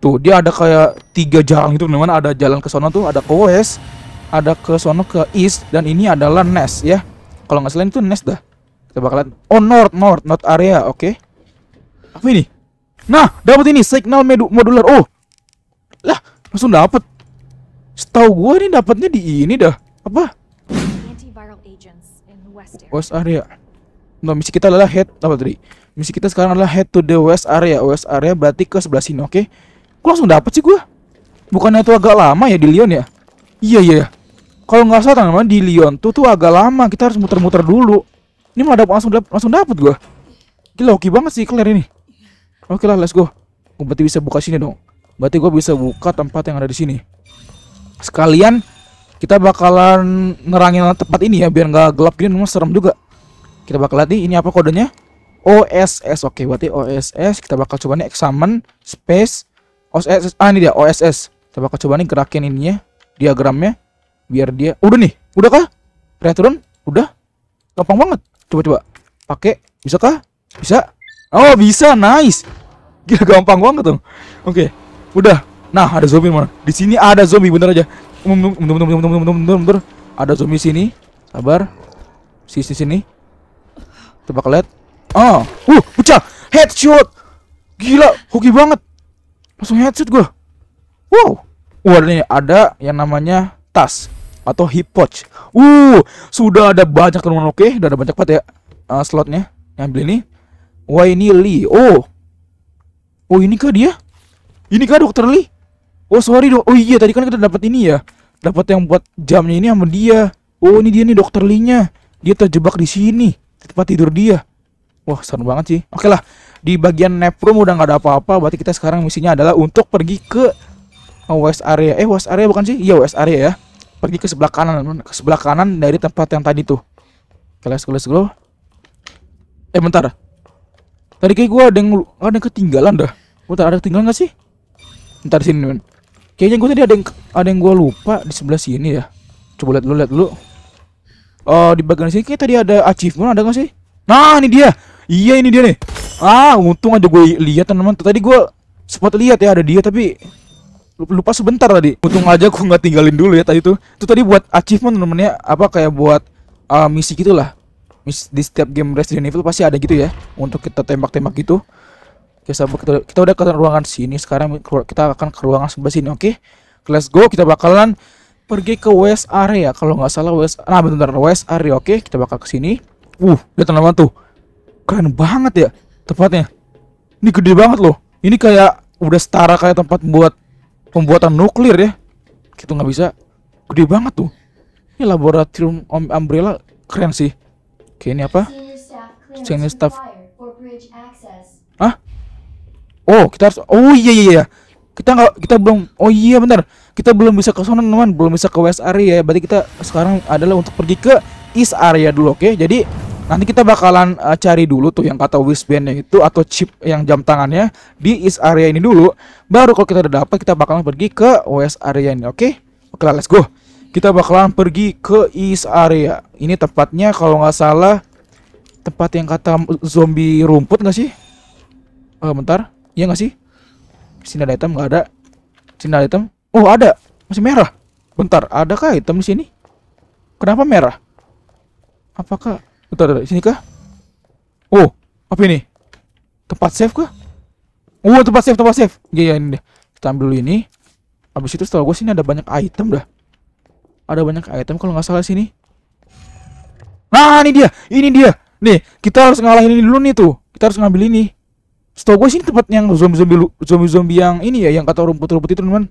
tuh dia ada kayak tiga jalan itu, teman-teman ada jalan ke sana tuh ada koes ada ke sono ke east dan ini adalah nest ya. Kalau nggak selain itu nest dah. Kita bakalan oh north north north area, oke. Okay. Apa ini? Nah, dapat ini signal modular. Oh. Lah, langsung dapat. Setahu gua ini dapatnya di ini dah. Apa? West area. Nah, misi kita adalah head apa tadi? Misi kita sekarang adalah head to the west area. West area berarti ke sebelah sini, oke? Okay? Gua langsung dapat sih gue. Bukannya itu agak lama ya di Lyon ya? Iya, iya. iya kalau nggak salah teman-teman di Lyon tuh tuh agak lama kita harus muter-muter dulu ini malah dapet, langsung dapet, langsung dapet gua gila oke banget sih Claire ini oke lah let's go gua oh, berarti bisa buka sini dong berarti gua bisa buka tempat yang ada di sini sekalian kita bakalan ngerangin tempat ini ya biar nggak gelap gini memang serem juga kita bakal lihat nih ini apa kodenya OSS oke berarti OSS kita bakal coba nih examen space OSS ah ini dia OSS kita bakal coba nih gerakin ininya diagramnya biar dia udah nih udah kah return udah gampang banget coba coba pakai bisa kah bisa oh bisa nice gila gampang banget dong oke okay. udah nah ada zombie mana di sini ada zombie bener aja bentar bentar bentar bentar bentar, bentar, bentar. ada zombie sini sabar sisi sini coba lihat oh uh pecah headshot gila hoki banget langsung headshot gua wow wah ada yang namanya tas atau pouch. Uh, sudah ada banyak teman oke, sudah ada banyak banget ya uh, slotnya. Yang beli ini. Wah, ini Lee. Oh. Oh, ini kah dia? Ini kah dokter Lee? Oh, sorry dok. Oh iya, tadi kan kita dapat ini ya. Dapat yang buat jamnya ini sama dia. Oh, ini dia nih dokter Lee-nya. Dia terjebak di sini, di tempat tidur dia. Wah, seru banget sih. Oke lah, di bagian nap room udah nggak ada apa-apa. Berarti kita sekarang misinya adalah untuk pergi ke West area. Eh, West area bukan sih? Iya, West area ya pergi ke sebelah kanan ke sebelah kanan dari tempat yang tadi tuh kelas kelas gue eh bentar tadi kayak gue ada yang ada yang ketinggalan dah bentar ada ketinggalan gak sih bentar sini men kayaknya gue tadi ada yang ada yang gue lupa di sebelah sini ya coba lihat lu lihat dulu oh di bagian sini kayak tadi ada achievement ada gak sih nah ini dia iya ini dia nih ah untung aja gue lihat teman-teman tadi gue sempat lihat ya ada dia tapi lupa sebentar tadi untung aja aku nggak tinggalin dulu ya tadi tuh itu tadi buat achievement namanya apa kayak buat uh, misi gitulah misi di setiap game Resident Evil pasti ada gitu ya untuk kita tembak-tembak gitu Oke, sabuk kita, kita udah ke ruangan sini. Sekarang kita akan ke ruangan sebelah sini, oke? Okay? Let's go, kita bakalan pergi ke west area. Kalau nggak salah west, nah bentar, west area, oke? Okay? Kita bakal ke sini. Uh, lihat tanaman tuh. Keren banget ya tempatnya. Ini gede banget loh. Ini kayak udah setara kayak tempat buat pembuatan nuklir ya kita nggak bisa gede banget tuh ini laboratorium umbrella keren sih oke ini apa stainless staff ah oh kita harus oh iya iya, iya. kita nggak kita belum oh iya benar kita belum bisa ke sana teman belum bisa ke west area berarti kita sekarang adalah untuk pergi ke east area dulu oke jadi Nanti kita bakalan uh, cari dulu tuh yang kata wristbandnya itu atau chip yang jam tangannya di is area ini dulu. Baru kalau kita udah dapat kita bakalan pergi ke west area ini, oke? Okay? Oke lah, let's go. Kita bakalan pergi ke is area. Ini tepatnya kalau nggak salah tempat yang kata zombie rumput nggak sih? Uh, bentar, iya nggak sih? Sini ada item nggak ada? Sini ada item? Oh ada, masih merah. Bentar, ada kah item di sini? Kenapa merah? Apakah Bentar, bentar. Sini kah? Oh, apa ini? Tempat save kah? Oh, tempat save, tempat save. Iya, yeah, ini deh. Kita ambil dulu ini. Habis itu setelah gue sini ada banyak item dah. Ada banyak item kalau nggak salah sini. Nah, ini dia. Ini dia. Nih, kita harus ngalahin ini dulu nih tuh. Kita harus ngambil ini. setelah gue sini tempat yang zombie-zombie zombie-zombie yang ini ya yang kata rumput-rumput itu, teman.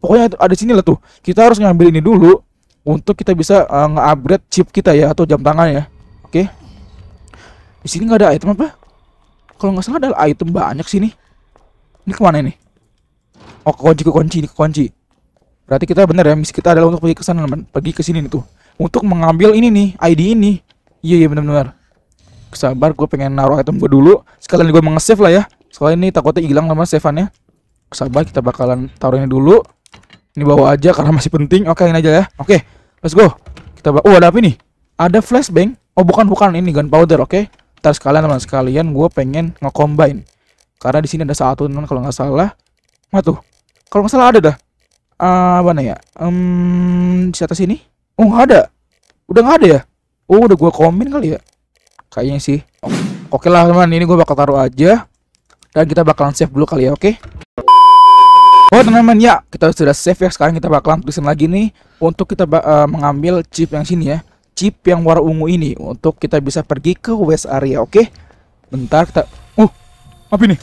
Pokoknya ada sini lah tuh. Kita harus ngambil ini dulu untuk kita bisa uh, nge-upgrade chip kita ya atau jam tangan ya. Oke. Di sini nggak ada item apa? Kalau nggak salah ada item banyak sini. Ini kemana ini? Oh, kunci, ke kunci, ini ke kunci. Berarti kita benar ya, misi kita adalah untuk pergi ke sana, teman. Pergi ke sini nih tuh. Untuk mengambil ini nih, ID ini. Iya, iya benar-benar. Sabar, gue pengen naruh item gue dulu. Sekalian gue nge-save lah ya. Soalnya ini takutnya hilang lama ya. Sabar, kita bakalan taruh ini dulu. Ini bawa aja karena masih penting. Oke, ini aja ya. Oke, let's go. Kita bawa. Oh, ada apa ini? Ada flashbang oh bukan bukan ini gunpowder oke okay? ntar sekalian teman sekalian gue pengen ngecombine karena di sini ada satu teman kalau nggak salah mah tuh kalau nggak salah ada dah uh, mana ya um, di atas sini oh nggak ada udah nggak ada ya oh udah gue komen kali ya kayaknya sih oke okay lah teman ini gue bakal taruh aja dan kita bakalan save dulu kali ya oke okay? Oh teman-teman ya kita sudah save ya sekarang kita bakalan tulisin lagi nih untuk kita uh, mengambil chip yang sini ya Chip yang warna ungu ini untuk kita bisa pergi ke west area, oke? Okay? Bentar kita Uh, apa ini?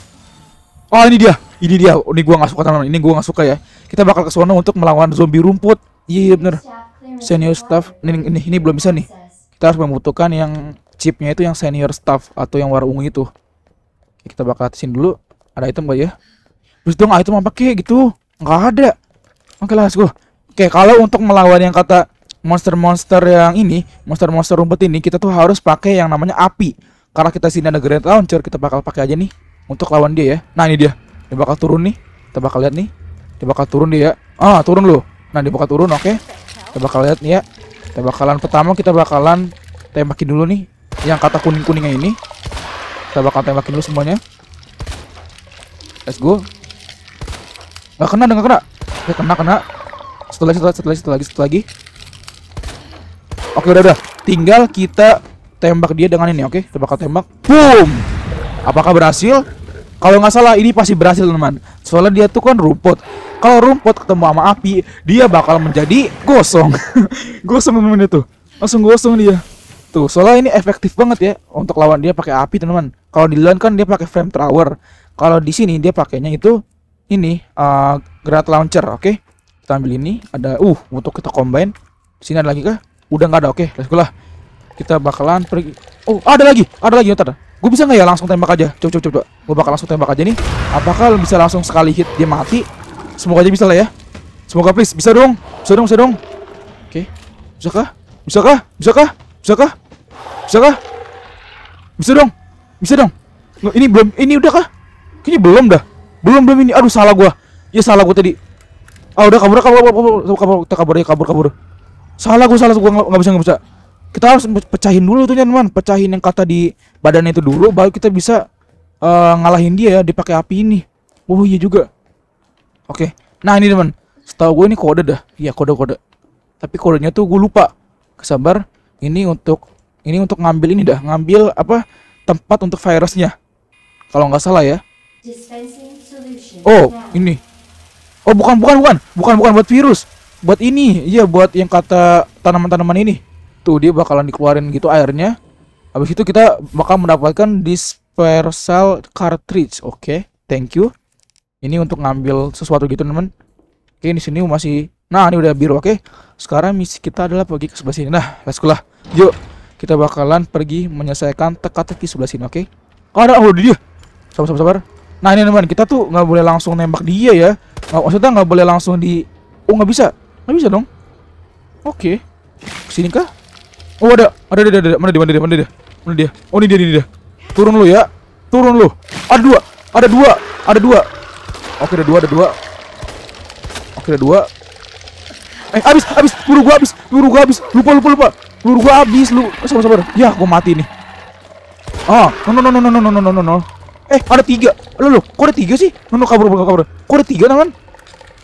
Oh, ini dia. Ini dia. Oh, ini gua nggak suka teman. Ini gua nggak suka ya. Kita bakal ke sono untuk melawan zombie rumput. Iya, yeah, bener Senior staff. Ini, ini ini belum bisa nih. Kita harus membutuhkan yang chipnya itu yang senior staff atau yang warna ungu itu. Kita bakal atasin dulu. Ada item gak ya? Terus dong item apa kek gitu? Nggak ada. Oke okay, lah, let's Oke, okay, kalau untuk melawan yang kata monster-monster yang ini, monster-monster rumput ini kita tuh harus pakai yang namanya api. Karena kita sini ada grenade launcher, kita bakal pakai aja nih untuk lawan dia ya. Nah, ini dia. Dia bakal turun nih. Kita bakal lihat nih. Dia bakal turun dia. Ah, turun loh. Nah, dia bakal turun, oke. Okay. Kita bakal lihat nih ya. Kita bakalan pertama kita bakalan tembakin dulu nih yang kata kuning-kuningnya ini. Kita bakal tembakin dulu semuanya. Let's go. Gak kena, gak kena. Oke, kena, kena. Setelah setelah setelah setelah lagi, setelah lagi. Oke udah udah. Tinggal kita tembak dia dengan ini, oke? Okay? Kita bakal tembak. Boom! Apakah berhasil? Kalau nggak salah ini pasti berhasil teman. Soalnya dia tuh kan rumput. Kalau rumput ketemu sama api, dia bakal menjadi gosong. [LAUGHS] gosong teman-teman itu. Langsung gosong dia. Tuh, soalnya ini efektif banget ya untuk lawan dia pakai api, teman-teman. Kalau di LAN kan dia pakai frame thrower. Kalau di sini dia pakainya itu ini uh, Grat launcher, oke? Okay? Kita ambil ini, ada uh untuk kita combine. sini ada lagi kah? udah nggak ada oke okay, let's lah kita bakalan pergi oh ada lagi ada lagi ntar gue bisa nggak ya langsung tembak aja coba coba coba gue bakal langsung tembak aja nih apakah bisa langsung sekali hit dia mati semoga aja bisa lah ya semoga please bisa dong bisa dong bisa dong oke okay. kah bisa kah bisa kah bisa kah kah bisa bisa dong bisa dong Nggak, ini belum ini udah kah kayaknya belum dah belum belum ini aduh salah gue ya salah gue tadi ah udah kabur kabur kabur kabur kabur kabur kabur kabur, kabur, kabur salah gue salah gue nggak bisa nggak bisa kita harus pecahin dulu tuh teman pecahin yang kata di badannya itu dulu baru kita bisa uh, ngalahin dia ya dipakai api ini oh iya juga oke okay. nah ini teman setahu gue ini kode dah iya kode kode tapi kodenya tuh gue lupa kesabar ini untuk ini untuk ngambil ini dah ngambil apa tempat untuk virusnya kalau nggak salah ya oh nah. ini oh bukan bukan bukan bukan bukan buat virus buat ini iya buat yang kata tanaman-tanaman ini tuh dia bakalan dikeluarin gitu airnya habis itu kita bakal mendapatkan dispersal cartridge oke okay, thank you ini untuk ngambil sesuatu gitu teman oke okay, di sini masih nah ini udah biru oke okay. sekarang misi kita adalah pergi ke sebelah sini nah let's go lah yuk kita bakalan pergi menyelesaikan teka-teki sebelah sini oke okay? oh ada oh dia sabar sabar sabar nah ini teman kita tuh nggak boleh langsung nembak dia ya maksudnya nggak boleh langsung di oh nggak bisa Nggak ah, bisa dong. Oke. Okay. Sini kah? Oh ada, ada, ada, ada, ada. Mana dia, mana dia, mana dia, mana dia? Oh ini dia, ini dia. Turun lu ya, turun lu. Ada dua, ada dua, ada dua. Oke ada dua, ada dua. Oke ada dua. Eh habis, habis, peluru gua habis, peluru gua habis, Lupa, lupa, lupa. Peluru gua habis, lu. Oh, sabar, sabar. Ya, gua mati nih. Ah, no, no, no, no, no, no, no, no, no. Eh, ada tiga. Lo, lo, kok ada tiga sih? No, no, kabur, kabur, kabur. Kok ada tiga, teman?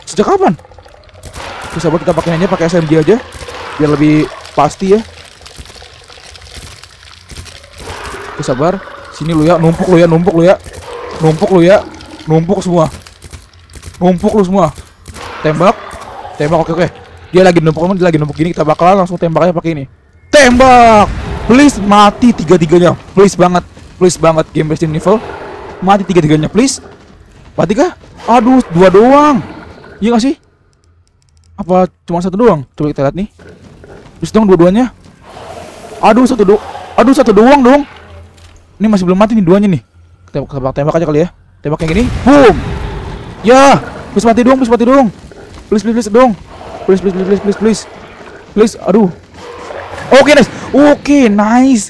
Sejak kapan? Bisa buat kita pakai hanya pakai SMG aja biar lebih pasti ya. Oke sabar. Sini lu ya, numpuk lu ya, numpuk lu ya. Numpuk lu ya. Numpuk semua. Numpuk lu semua. Tembak. Tembak oke oke. Dia lagi numpuk, dia lagi numpuk gini kita bakalan langsung tembaknya pakai ini. Tembak. Please mati tiga-tiganya. Please banget. Please banget game best level, Mati tiga-tiganya please. Mati kah? Aduh, dua doang. Iya gak sih? Apa cuma satu doang? Coba kita lihat nih. Bisa dong dua-duanya. Aduh satu do Aduh satu doang dong. Ini masih belum mati nih duanya nih. Kita tembak, tembak aja kali ya. Tembak kayak gini. Boom. Ya, bisa mati dong, bisa mati dong. Please please please dong. Please please please please please. Please, aduh. Oke, okay, nice. Oke, okay, nice.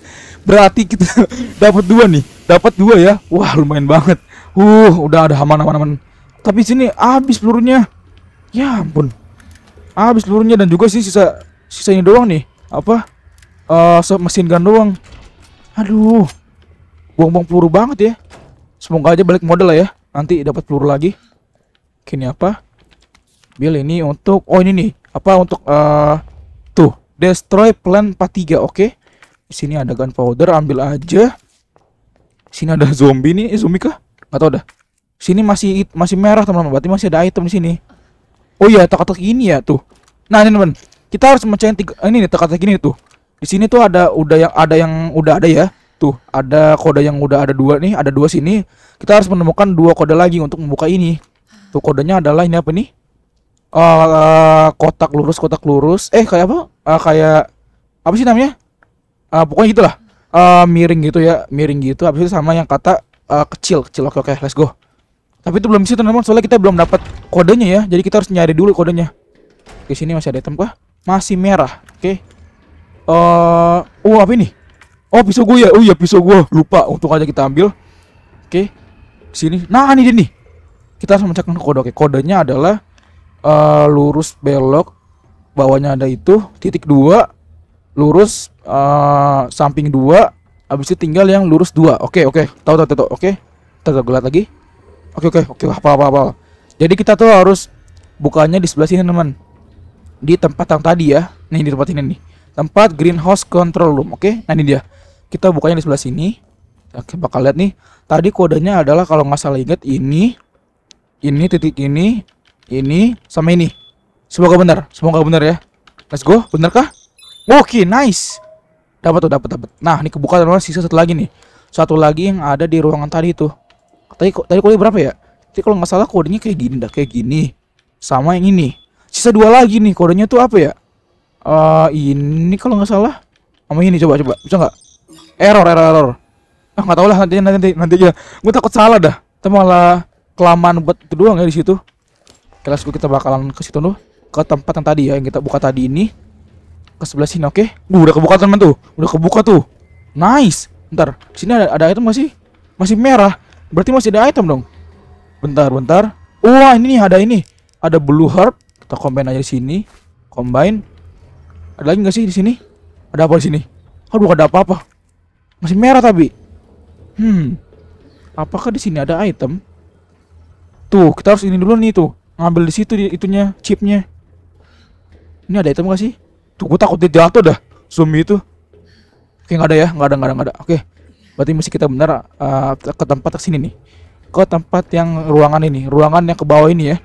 Berarti kita [LAUGHS] dapat dua nih. Dapat dua ya. Wah, lumayan banget. Uh, udah ada aman aman aman. Tapi sini habis pelurunya. Ya ampun habis pelurunya dan juga sih sisa sisa ini doang nih apa uh, mesin gun doang aduh buang-buang peluru banget ya semoga aja balik modal ya nanti dapat peluru lagi kini apa Bill ini untuk oh ini nih apa untuk uh, tuh destroy plan 43 oke okay. di sini ada gunpowder ambil aja sini ada zombie nih eh, zombie kah atau ada dah sini masih masih merah teman-teman berarti masih ada item di sini Oh iya, teka-teki ini ya tuh. Nah, ini teman. Kita harus mencari tiga eh, ini nih teka-teki ini tuh. Di sini tuh ada udah yang ada yang udah ada ya. Tuh, ada kode yang udah ada dua nih, ada dua sini. Kita harus menemukan dua kode lagi untuk membuka ini. Tuh kodenya adalah ini apa nih? Uh, uh, kotak lurus, kotak lurus. Eh, kayak apa? Uh, kayak apa sih namanya? Uh, pokoknya gitulah. Uh, miring gitu ya, miring gitu. Habis itu sama yang kata uh, kecil, kecil. Oke, oke, let's go. Tapi itu belum bisa teman-teman soalnya kita belum dapat kodenya ya. Jadi kita harus nyari dulu kodenya. Di sini masih ada item kah? Masih merah. Oke. Okay. Eh, uh, oh apa ini? Oh, pisau gue ya. Oh iya, pisau gue. Lupa. Untuk aja kita ambil. Oke. Okay. Sini. Nah, ini dia nih. Kita harus mencari kode. Oke, kodenya adalah uh, lurus belok bawahnya ada itu titik 2 lurus uh, samping 2 habis itu tinggal yang lurus 2. oke okay, oke okay. tahu tahu tahu oke okay. tergelat lagi oke oke oke apa apa apa jadi kita tuh harus bukanya di sebelah sini teman di tempat yang tadi ya nih di tempat ini nih tempat greenhouse control room oke nah ini dia kita bukanya di sebelah sini oke bakal lihat nih tadi kodenya adalah kalau nggak salah ingat ini ini titik ini ini sama ini semoga benar semoga benar ya let's go Bener kah oke okay, nice dapat tuh dapat dapat nah ini kebuka teman sisa satu lagi nih satu lagi yang ada di ruangan tadi tuh Tadi kok tadi kode berapa ya? tadi kalau nggak salah kodenya kayak gini dah, kayak gini. Sama yang ini. Sisa dua lagi nih, kodenya tuh apa ya? Uh, ini kalau nggak salah sama ini coba coba bisa nggak error error error ah nggak tahu lah nanti nanti nanti aja gue takut salah dah itu malah kelamaan buat itu doang ya di situ kelas gue kita bakalan ke situ dulu ke tempat yang tadi ya yang kita buka tadi ini ke sebelah sini oke okay? Uh, udah kebuka teman tuh udah kebuka tuh nice ntar sini ada ada itu masih masih merah Berarti masih ada item dong. Bentar, bentar. Wah, ini nih ada ini. Ada blue herb. Kita combine aja di sini. Combine. Ada lagi nggak sih di sini? Ada apa di sini? Aduh, ada apa-apa. Masih merah tapi. Hmm. Apakah di sini ada item? Tuh, kita harus ini dulu nih tuh. Ngambil di situ itunya, chipnya. Ini ada item gak sih? Tuh, gue takut dia jatuh dah. Zombie itu. Oke, nggak ada ya. Nggak ada, nggak ada, nggak ada. Oke berarti mesti kita benar uh, ke tempat ke sini nih ke tempat yang ruangan ini ruangan yang ke bawah ini ya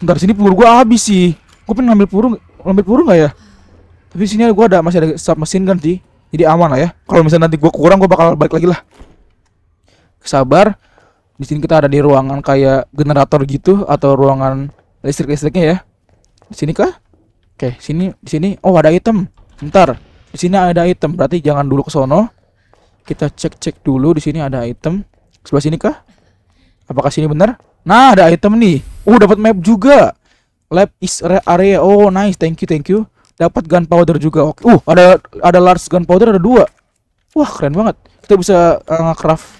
ntar sini peluru gua habis sih gua pengen ngambil peluru ngambil peluru nggak ya tapi sini gua ada masih ada mesin kan sih jadi aman lah ya kalau misalnya nanti gua kurang gua bakal balik lagi lah sabar di sini kita ada di ruangan kayak generator gitu atau ruangan listrik listriknya ya di sini kah oke sini di sini oh ada item ntar di sini ada item berarti jangan dulu ke sono kita cek-cek dulu di sini ada item. Sebelah sini kah? Apakah sini benar? Nah, ada item nih. Uh, dapat map juga. Lab is area. Oh, nice. Thank you, thank you. Dapat gunpowder juga. Oke. Uh, ada ada large gunpowder ada dua. Wah, keren banget. Kita bisa uh,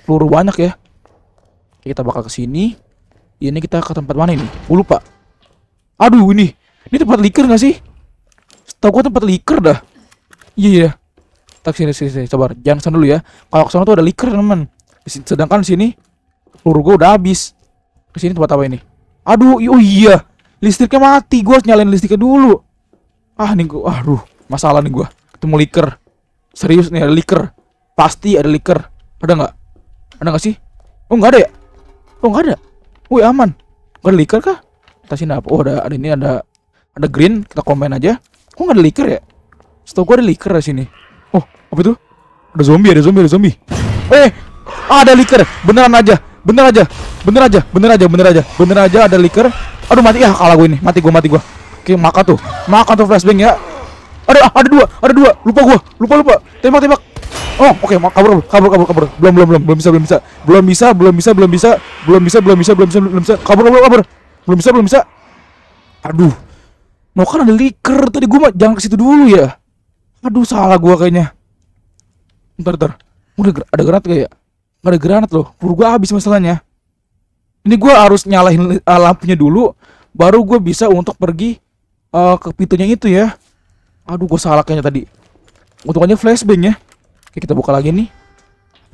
peluru banyak ya. Kita bakal ke sini. Ini kita ke tempat mana ini? Oh, lupa. Aduh, ini. Ini tempat liker gak sih? Tahu gua tempat liker dah. Iya, iya. Yeah tak sini sini, sini. coba jangan sana dulu ya kalau sana tuh ada liker teman sedangkan sini peluru gue udah habis sini tempat apa ini aduh oh iya listriknya mati Gua harus nyalain listriknya dulu ah nih gue aduh masalah nih gue ketemu liker serius nih ada liker pasti ada liker ada nggak ada nggak sih oh nggak ada ya oh nggak ada wih aman Gak ada liker kah kita sini apa oh ada ada ini ada ada green kita komen aja kok nggak ada liker ya setahu gua ada liker di sini Oh, apa itu? Ada zombie, ada zombie, ada zombie. Eh, ada liker. Beneran aja. Bener aja. Bener aja. Bener aja, bener aja. Bener aja ada liker. Aduh mati ya kalah gue ini. Mati gue, mati gue. Oke, makan tuh. Makan tuh flashbang ya. Ada ah, ada dua, ada dua. Lupa gue. Lupa lupa. Tembak tembak. Oh, oke, okay, kabur, kabur, kabur, kabur. Belum, belum, belum, belum bisa, belum bisa, belum bisa, belum bisa, belum bisa, belum bisa, belum bisa, belum bisa, belum bisa, kabur, kabur, kabur, belum bisa, belum bisa. Aduh, mau kan ada liker tadi gue mah jangan ke situ dulu ya. Aduh salah gua kayaknya. Bentar, bentar. Udah ada granat kayak, ya? Gak ada granat loh. Peluru gua habis masalahnya. Ini gua harus nyalahin uh, lampunya dulu baru gua bisa untuk pergi uh, ke pintunya itu ya. Aduh gua salah kayaknya tadi. Untungannya flashbang ya. Oke kita buka lagi nih.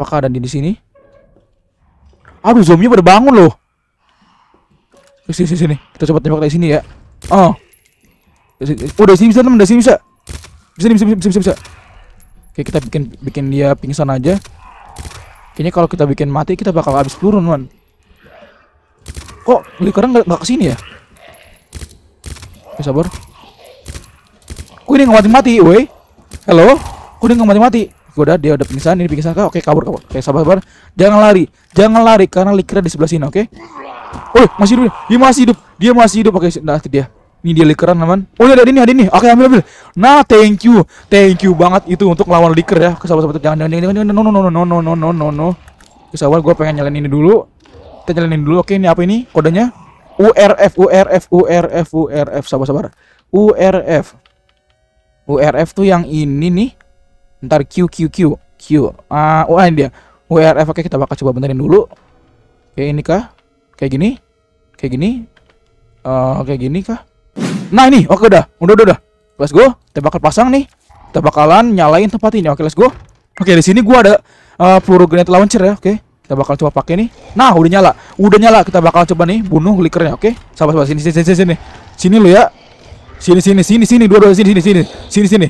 Apakah ada di sini? Aduh zombie pada bangun loh. Sini sini sini. Kita coba tembak dari sini ya. Oh. Oh dari sini bisa teman, dari sini bisa. Bisa, bisa, bisa, bisa, bisa. Oke, kita bikin bikin dia pingsan aja. Kayaknya kalau kita bikin mati kita bakal habis peluru, man. Kok beli nggak nggak kesini ya? Oke, sabar. Kok ini nggak mati-mati, woi? Halo? Kok ini nggak mati-mati? Gue udah dia udah pingsan, ini pingsan Oke, kabur, kabur. Oke, sabar, sabar. Jangan lari, jangan lari karena likra di sebelah sini, oke? Okay? Oh, masih hidup. Dia masih hidup. Dia masih hidup. Oke, nah, dia. Ini dia likeran teman. Oh ya ada ini ada ini. Oke ambil ambil. Nah thank you, thank you banget itu untuk lawan liker ya. Ke sahabat-sahabat jangan jangan jangan no no no no no no no no no. Ke sahabat gue pengen nyalain ini dulu. Kita nyalain ini dulu. Oke ini apa ini kodenya? URF URF URF URF sabar sabar. URF URF tuh yang ini nih. Ntar Q Q Q Q. Ah uh, oh ini dia. URF oke kita bakal coba benerin dulu. Oke ini kah? Kayak gini? Kayak gini? Uh, kayak gini kah? Nah ini, oke udah, udah udah udah. Let's go, kita bakal pasang nih. Kita bakalan nyalain tempat ini. Oke, let's go. Oke, di sini gua ada uh, peluru grenade launcher ya, oke. Kita bakal coba pakai nih. Nah, udah nyala. Udah nyala. Kita bakal coba nih bunuh likernya, oke. sabar sabar sini sini sini sini. Sini lu ya. Sini sini sini sini dua dua sini sini sini. Sini sini.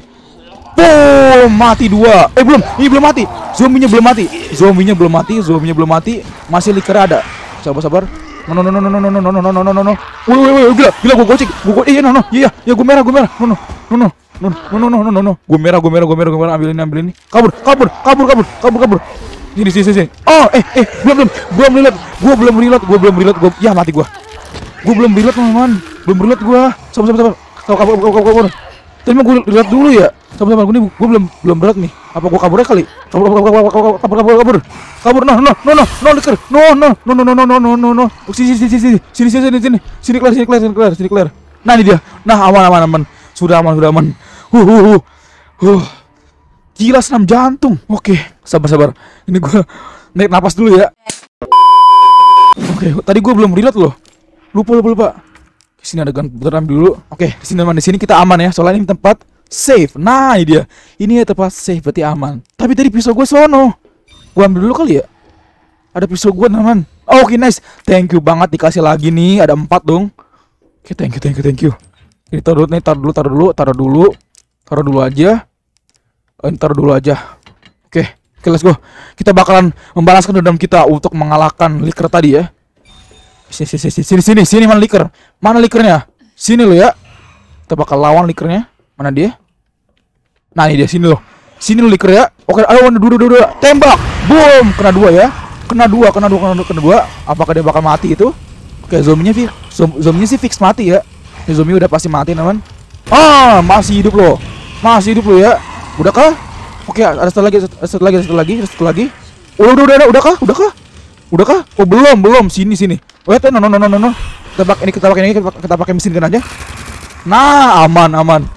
Boom, mati dua. Eh belum, ini belum mati. Zombinya belum mati. Zombinya belum mati, zombinya belum mati. Masih liker ada. Sabar-sabar. No no no no no no no no no no no no no no. Woi woi woi gila gila gua gocek. Gua go iya no no. Iya ya gua merah gua merah. No no no no. No no no no no no. Gua merah gua merah gua merah gua merah ambil ini ambil ini. Kabur kabur kabur kabur kabur kabur. Sini sini sini. Oh eh eh belum belum belum reload. Gua belum reload. Gua belum reload. Gua ya mati gua. Gua belum reload teman Belum reload gua. Sabar sabar sabar. Kabur kabur kabur kabur. Tapi emang gue lihat dulu ya. sabar-sabar gue nih gue belum belum berat nih. Apa gue kabur kali? Kabur kabur kabur kabur kabur kabur kabur. Kabur no no no no no liker. No no no no no no no no no. Sini sini sini sini sini sini sini sini sini clear sini clear sini clear sini clear. Nah ini dia. Nah aman aman aman. Sudah aman sudah aman. hu hu hu hu Gila senam jantung. Oke, sabar-sabar. Ini gue naik napas dulu ya. Oke, tadi gue belum reload loh. Lupa lupa lupa. Kesini adegan putaran dulu. Oke, okay. sini aman di sini kita aman ya. Soalnya ini tempat safe. Nah, ini dia. Ini ya tempat safe berarti aman. Tapi tadi pisau gue sono. Gue ambil dulu kali ya. Ada pisau gue teman. Oke, okay, nice. Thank you banget dikasih lagi nih. Ada empat dong. Oke, okay, thank you, thank you, thank you. Ini taruh dulu, nih taruh dulu, taruh dulu, taruh dulu, taruh dulu aja. Eh, taruh dulu aja. Oke, okay. okay, let's go. Kita bakalan membalaskan dendam kita untuk mengalahkan Licker tadi ya. Sini sini sini sini sini, sini mana liker? Mana likernya? Sini lo ya. Kita bakal lawan likernya. Mana dia? Nah, ini dia sini lo Sini lo liker ya. Oke, ayo dua dua dua. Tembak. Boom, kena dua ya. Kena dua, kena dua, kena dua, kena dua. Apakah dia bakal mati itu? Oke, zombinya sih Zombinya sih fix mati ya. Ini zombie udah pasti mati, teman. Ah, masih hidup lo Masih hidup lo ya. Udah kah? Oke, ada satu lagi, ada satu lagi, ada satu lagi, ada satu lagi. Udah, udah, udah, udah kah? Udah kah? Udah kah? Oh, belum, belum. Sini, sini. Wait, eh, no, no, no, no, no. Kita pakai ini, kita pakai ini, kita pakai mesin gun aja. Nah, aman, aman.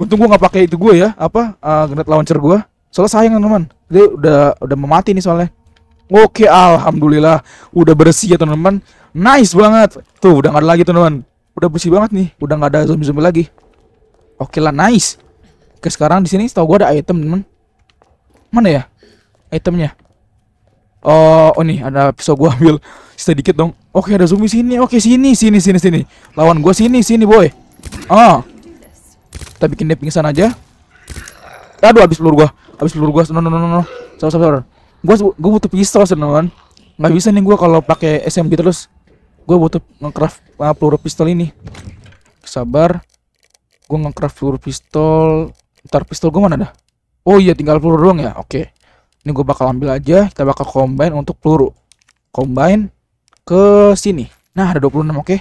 Untung gua nggak pakai itu gue ya, apa? Uh, eh, grenade launcher gua. Soalnya sayang ya, teman-teman. Dia udah udah memati nih soalnya. Oke, alhamdulillah udah bersih ya teman-teman. Nice banget. Tuh, udah nggak ada lagi teman-teman. Udah bersih banget nih. Udah nggak ada zombie-zombie lagi. Oke lah, nice. Oke, sekarang di sini tau gua ada item, teman. Mana ya? Itemnya. Oh, oh nih ada pisau gua ambil sedikit dong. Oke, ada zombie sini. Oke, sini, sini, sini, sini. Lawan gua sini, sini, boy. Ah. Kita bikin dia pingsan aja. Aduh, habis peluru gua. Habis peluru gua. No, no, no, no. Sabar, sabar, sabar. Gua gua butuh pistol, teman. Gak bisa nih gua kalau pakai SMG terus. Gua butuh ngecraft uh, peluru pistol ini. Sabar. Gua ngecraft peluru pistol. Ntar pistol gua mana dah? Oh iya, tinggal peluru doang ya. Oke. Ini gua bakal ambil aja. Kita bakal combine untuk peluru. Combine ke sini. Nah, ada 26, oke. Okay.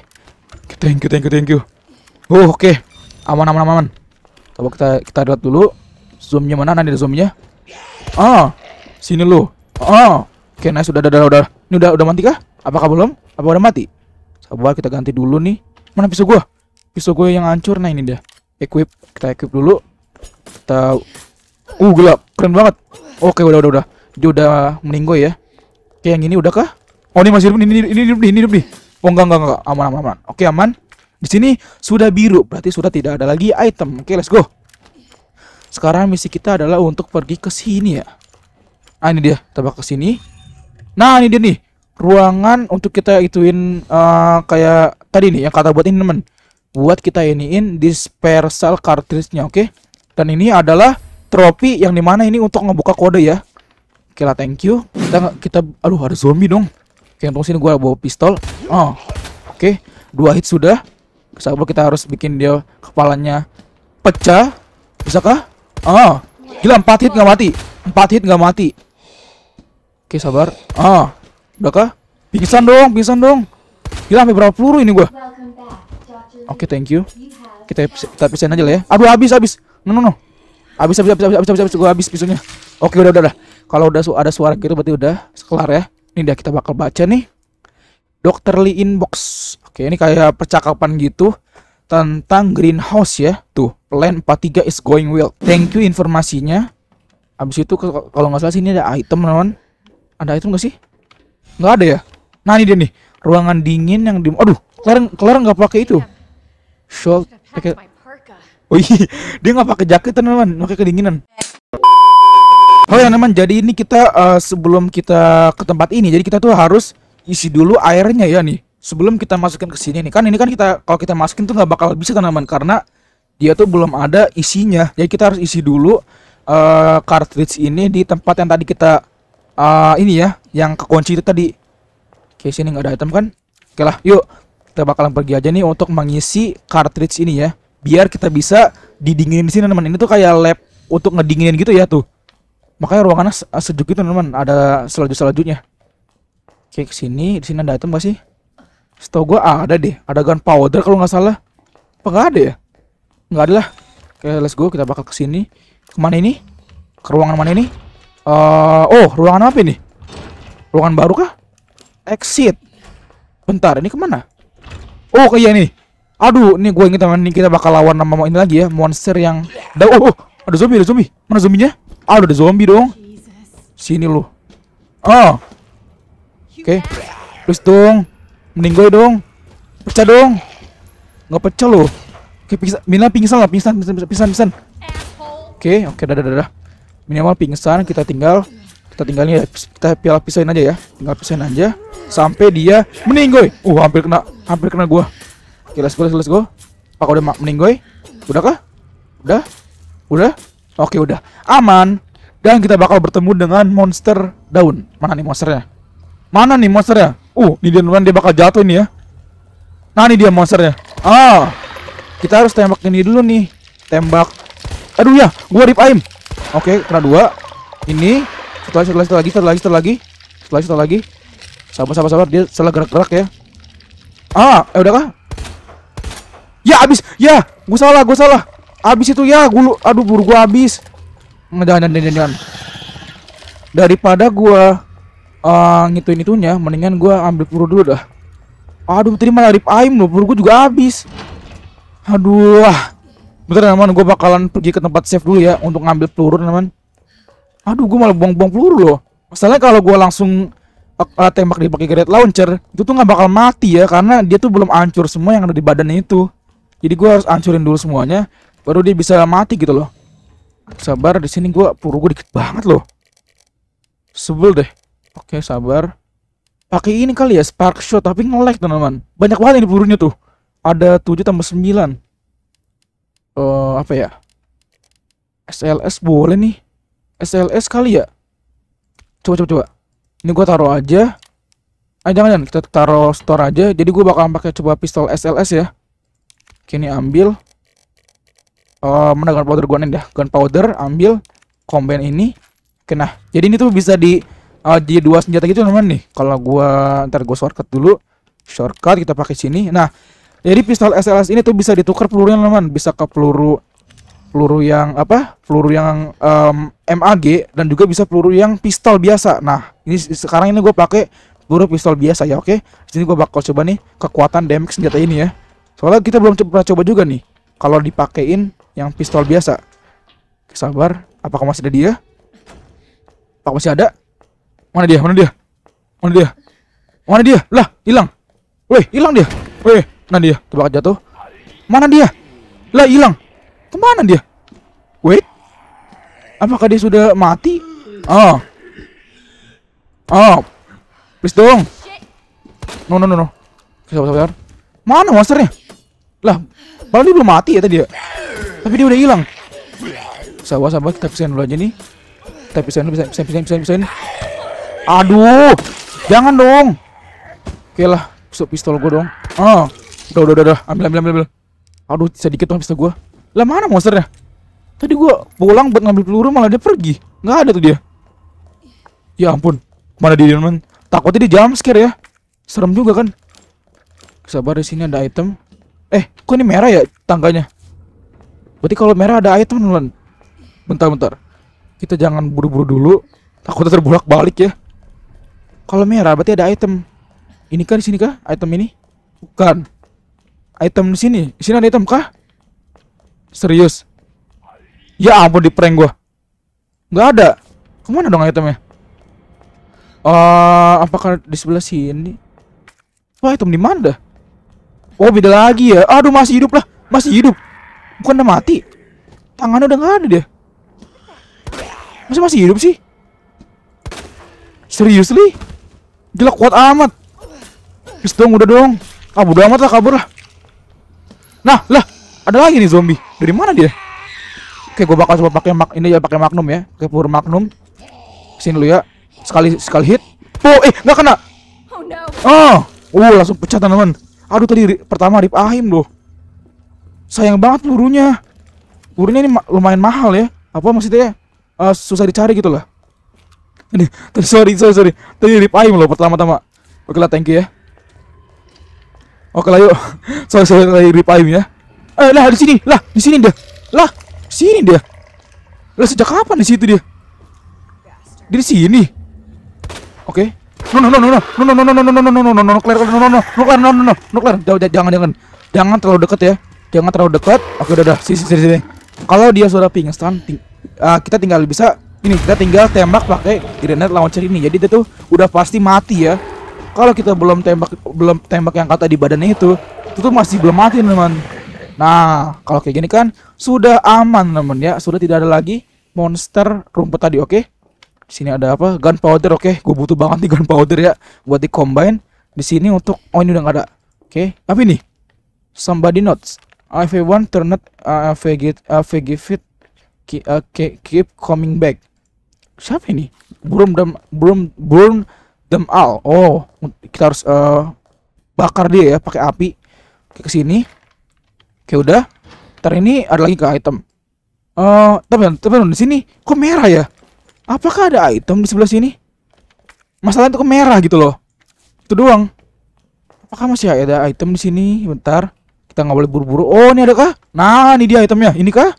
Thank you, thank you, thank you. Oh, oke. Okay. Aman, aman, aman. Coba kita kita lihat dulu zoomnya mana? Nanti ada zoomnya. Ah, sini lu. Ah, oke, okay, nice. Udah, ada udah, udah. Ini udah, udah mati kah? Apakah belum? Apa udah mati? Sabar, kita ganti dulu nih. Mana pisau gua? Pisau gua yang hancur. Nah, ini dia. Equip, kita equip dulu. Kita Uh, gelap. Keren banget. Oke, okay, udah, udah, udah. Dia udah meninggoy ya. Oke, okay, yang ini udah kah? Oh ini masih hidup ini ini hidup nih ini hidup nih. Oh enggak enggak enggak aman aman aman. Oke aman. Di sini sudah biru berarti sudah tidak ada lagi item. Oke let's go. Sekarang misi kita adalah untuk pergi ke sini ya. Ah ini dia tebak ke sini. Nah ini dia nih ruangan untuk kita ituin uh, kayak tadi nih yang kata buat ini teman buat kita iniin dispersal cartridge-nya oke okay? dan ini adalah trofi yang dimana ini untuk ngebuka kode ya oke okay thank you kita kita aduh ada zombie dong untuk sini gue bawa pistol. Oh, oke. Okay. Dua hit sudah. Sabar kita harus bikin dia kepalanya pecah. Bisakah? Oh, gila empat hit nggak mati. Empat hit nggak mati. Oke okay, sabar. Oh, udahkah? Pingsan dong, pingsan dong. Gila sampai berapa peluru ini gue? Oke, okay, thank you. Kita kita pisahin aja lah ya. Aduh, habis habis. No no no. Habis habis habis habis habis habis, habis. gue habis pisunya. Oke, okay, udah udah udah. Kalau udah su ada suara gitu berarti udah kelar ya. Ini dah kita bakal baca nih. Dr. Lee Inbox. Oke, ini kayak percakapan gitu tentang greenhouse ya. Tuh, plan 43 is going well. Thank you informasinya. Abis itu kalau nggak salah sini ada item, teman-teman. Ada item nggak sih? Nggak ada ya? Nah, ini dia nih. Ruangan dingin yang di Aduh, Kelar nggak pakai itu. Show pakai Oh iya, [LAUGHS] dia nggak pakai jaket, teman-teman. Pakai kedinginan. Oh ya teman, jadi ini kita uh, sebelum kita ke tempat ini, jadi kita tuh harus isi dulu airnya ya nih. Sebelum kita masukin ke sini nih, kan ini kan kita kalau kita masukin tuh nggak bakal bisa teman. karena dia tuh belum ada isinya. Jadi kita harus isi dulu uh, cartridge ini di tempat yang tadi kita uh, ini ya, yang kekunci itu tadi. Oke sini nggak ada item kan? Oke lah, yuk kita bakalan pergi aja nih untuk mengisi cartridge ini ya, biar kita bisa didinginin di sini teman. Ini tuh kayak lab untuk ngedinginin gitu ya tuh Makanya ruangannya se sejuk gitu teman-teman, ada selaju selajunya Oke, ke sini, di sini ada item gak sih? Setahu gua ah, ada deh, ada gunpowder kalau nggak salah. Apa nggak ada ya? Nggak ada lah. Oke, let's go, kita bakal ke sini. Kemana ini? Ke ruangan mana ini? Uh, oh, ruangan apa ini? Ruangan baru kah? Exit. Bentar, ini kemana? Oh, kayaknya ini Aduh, ini gue inget teman, ini kita bakal lawan nama ini lagi ya, monster yang... Oh, oh, ada zombie, ada zombie. Mana zombinya? Ah udah ada zombie dong Sini lu Oh Oke okay. Please dong Mending gue dong Pecah dong nggak pecah lu Oke okay, pingsan Mina pingsan lah Pingsan pingsan pingsan, pingsan. Oke okay, oke okay, dadah dadah Minimal pingsan kita tinggal Kita tinggalnya Kita piala pisahin aja ya Tinggal pisahin aja Sampai dia Meninggoy Uh hampir kena Hampir kena gue Oke okay, let's go let's go let's go Pak udah meninggoy Udah kah? Udah? Udah? Oke udah aman dan kita bakal bertemu dengan monster daun. Mana nih monsternya? Mana nih monsternya? Uh, ini di teman dia bakal jatuh ini ya. Nah ini dia monsternya. Ah, kita harus tembak ini dulu nih. Tembak. Aduh ya, gua rip aim. Oke, kena dua. Ini setelah lagi, setelah lagi, satu lagi, satu lagi, satu lagi, satu lagi, lagi. Sabar, sabar, sabar. Dia salah gerak-gerak ya. Ah, eh udah kah? Ya abis, ya, gua salah, gua salah. Habis itu ya, gulu, aduh buru gua habis. Jangan jangan jangan. Daripada gua uh, ngituin itunya, mendingan gua ambil peluru dulu dah. Aduh, terima dari aim loh, buru gua juga habis. Aduh. Bentar teman, gua bakalan pergi ke tempat safe dulu ya untuk ngambil peluru teman. Aduh, gua malah buang-buang peluru loh. Masalahnya kalau gua langsung uh, tembak di pakai grenade launcher, itu tuh nggak bakal mati ya karena dia tuh belum hancur semua yang ada di badannya itu. Jadi gue harus hancurin dulu semuanya baru dia bisa mati gitu loh sabar di sini gua puru gue dikit banget loh sebel deh oke sabar pakai ini kali ya spark shot tapi ngelag teman-teman banyak banget ini burunya tuh ada 7 tambah 9 eh uh, apa ya SLS boleh nih SLS kali ya coba coba coba ini gua taruh aja ah jangan jangan kita taruh store aja jadi gua bakal pakai coba pistol SLS ya kini ambil uh, eh, mana gunpowder gua nih dah ya. gunpowder ambil combine ini kena jadi ini tuh bisa di uh, jadi dua senjata gitu teman nih kalau gua ntar gua shortcut dulu shortcut kita pakai sini nah jadi pistol SLS ini tuh bisa ditukar pelurunya teman bisa ke peluru peluru yang apa peluru yang um, MAG dan juga bisa peluru yang pistol biasa nah ini sekarang ini gue pakai peluru pistol biasa ya oke okay? sini gue bakal coba nih kekuatan damage senjata ini ya soalnya kita belum pernah coba juga nih kalau dipakein yang pistol biasa sabar apakah masih ada dia apakah masih ada mana dia mana dia mana dia mana dia lah hilang weh hilang dia weh mana dia tebak jatuh mana dia lah hilang kemana dia wait apakah dia sudah mati oh oh please dong no no no no sabar sabar mana monsternya lah Malah dia belum mati ya tadi ya. Tapi dia udah hilang. Sabar sabar kita pisahin dulu aja nih. Kita pisahin dulu, pisahin, pisahin, pisahin, pisahin, Aduh. Jangan dong. Oke lah, pistol, pistol gue dong. Ah, udah, udah, udah, udah. Ambil, ambil, ambil, ambil. Aduh, sedikit dong pistol gue. Lah mana monsternya? Tadi gue pulang buat ngambil peluru malah dia pergi. Gak ada tuh dia. Ya ampun. Mana dia, teman? Takutnya dia jam scare ya. Serem juga kan. Sabar di sini ada item. Eh, kok ini merah ya tangganya? Berarti kalau merah ada air teman-teman. Bentar-bentar. Kita jangan buru-buru dulu. Takutnya terbolak-balik ya. Kalau merah berarti ada item. Ini kan di sini kah? Item ini? Bukan. Item di sini. Di sini ada item kah? Serius? Ya ampun di prank gua. Gak ada. Kemana dong itemnya? Eh, uh, apakah di sebelah sini? Wah, item di mana Oh beda lagi ya Aduh masih hidup lah Masih hidup Bukan udah mati Tangannya udah gak ada dia Masa masih hidup sih? Seriously? Gila kuat amat Terus dong udah dong Ah udah amat lah kabur lah Nah lah Ada lagi nih zombie Dari mana dia? Oke gue bakal coba pakai mak ini ya pakai magnum ya Oke pur magnum Sini lu ya Sekali sekali hit Oh eh gak kena Oh, ah. oh. langsung pecah teman-teman Aduh tadi pertama rip ahim loh. Sayang banget pelurunya. Pelurunya ini ma lumayan mahal ya. Apa maksudnya? Uh, susah dicari gitu lah. Ini, [LAUGHS] sorry, sorry, sorry. Tadi rip ahim loh pertama-tama. Oke lah, thank you ya. Oke lah yuk. [LAUGHS] sorry, sorry tadi rip ahim ya. Eh lah di sini, lah di sini deh, Lah, sini deh. Lah sejak kapan di situ dia? Dia di sini. Oke. Okay no no no no no no no no no no no no no no no nuklir no no no nuklir no no no nuklir jauh jangan jangan jangan terlalu dekat ya jangan terlalu dekat oke udah udah sini sini sini kalau dia sudah pingsan ting kita tinggal bisa ini kita tinggal tembak pakai grenade launcher ini jadi dia tuh udah pasti mati ya kalau kita belum tembak belum tembak yang kata di badannya itu itu tuh masih belum mati teman nah kalau kayak gini kan sudah aman teman ya sudah tidak ada lagi monster rumput tadi oke okay? sini ada apa gunpowder oke okay. gue butuh banget nih gunpowder ya buat di combine di sini untuk oh ini udah nggak ada oke okay. apa ini somebody notes if 1 want turn up uh, if get if I give it uh, keep, keep coming back siapa ini burn them burn burn them all oh kita harus uh, bakar dia ya pakai api ke sini oke udah ntar ini ada lagi ke item eh uh, tapi tapi di sini kok merah ya Apakah ada item di sebelah sini? Masalah itu ke merah gitu loh. Itu doang. Apakah masih ada item di sini? Bentar. Kita nggak boleh buru-buru. Oh, ini ada kah? Nah, ini dia itemnya. Ini kah?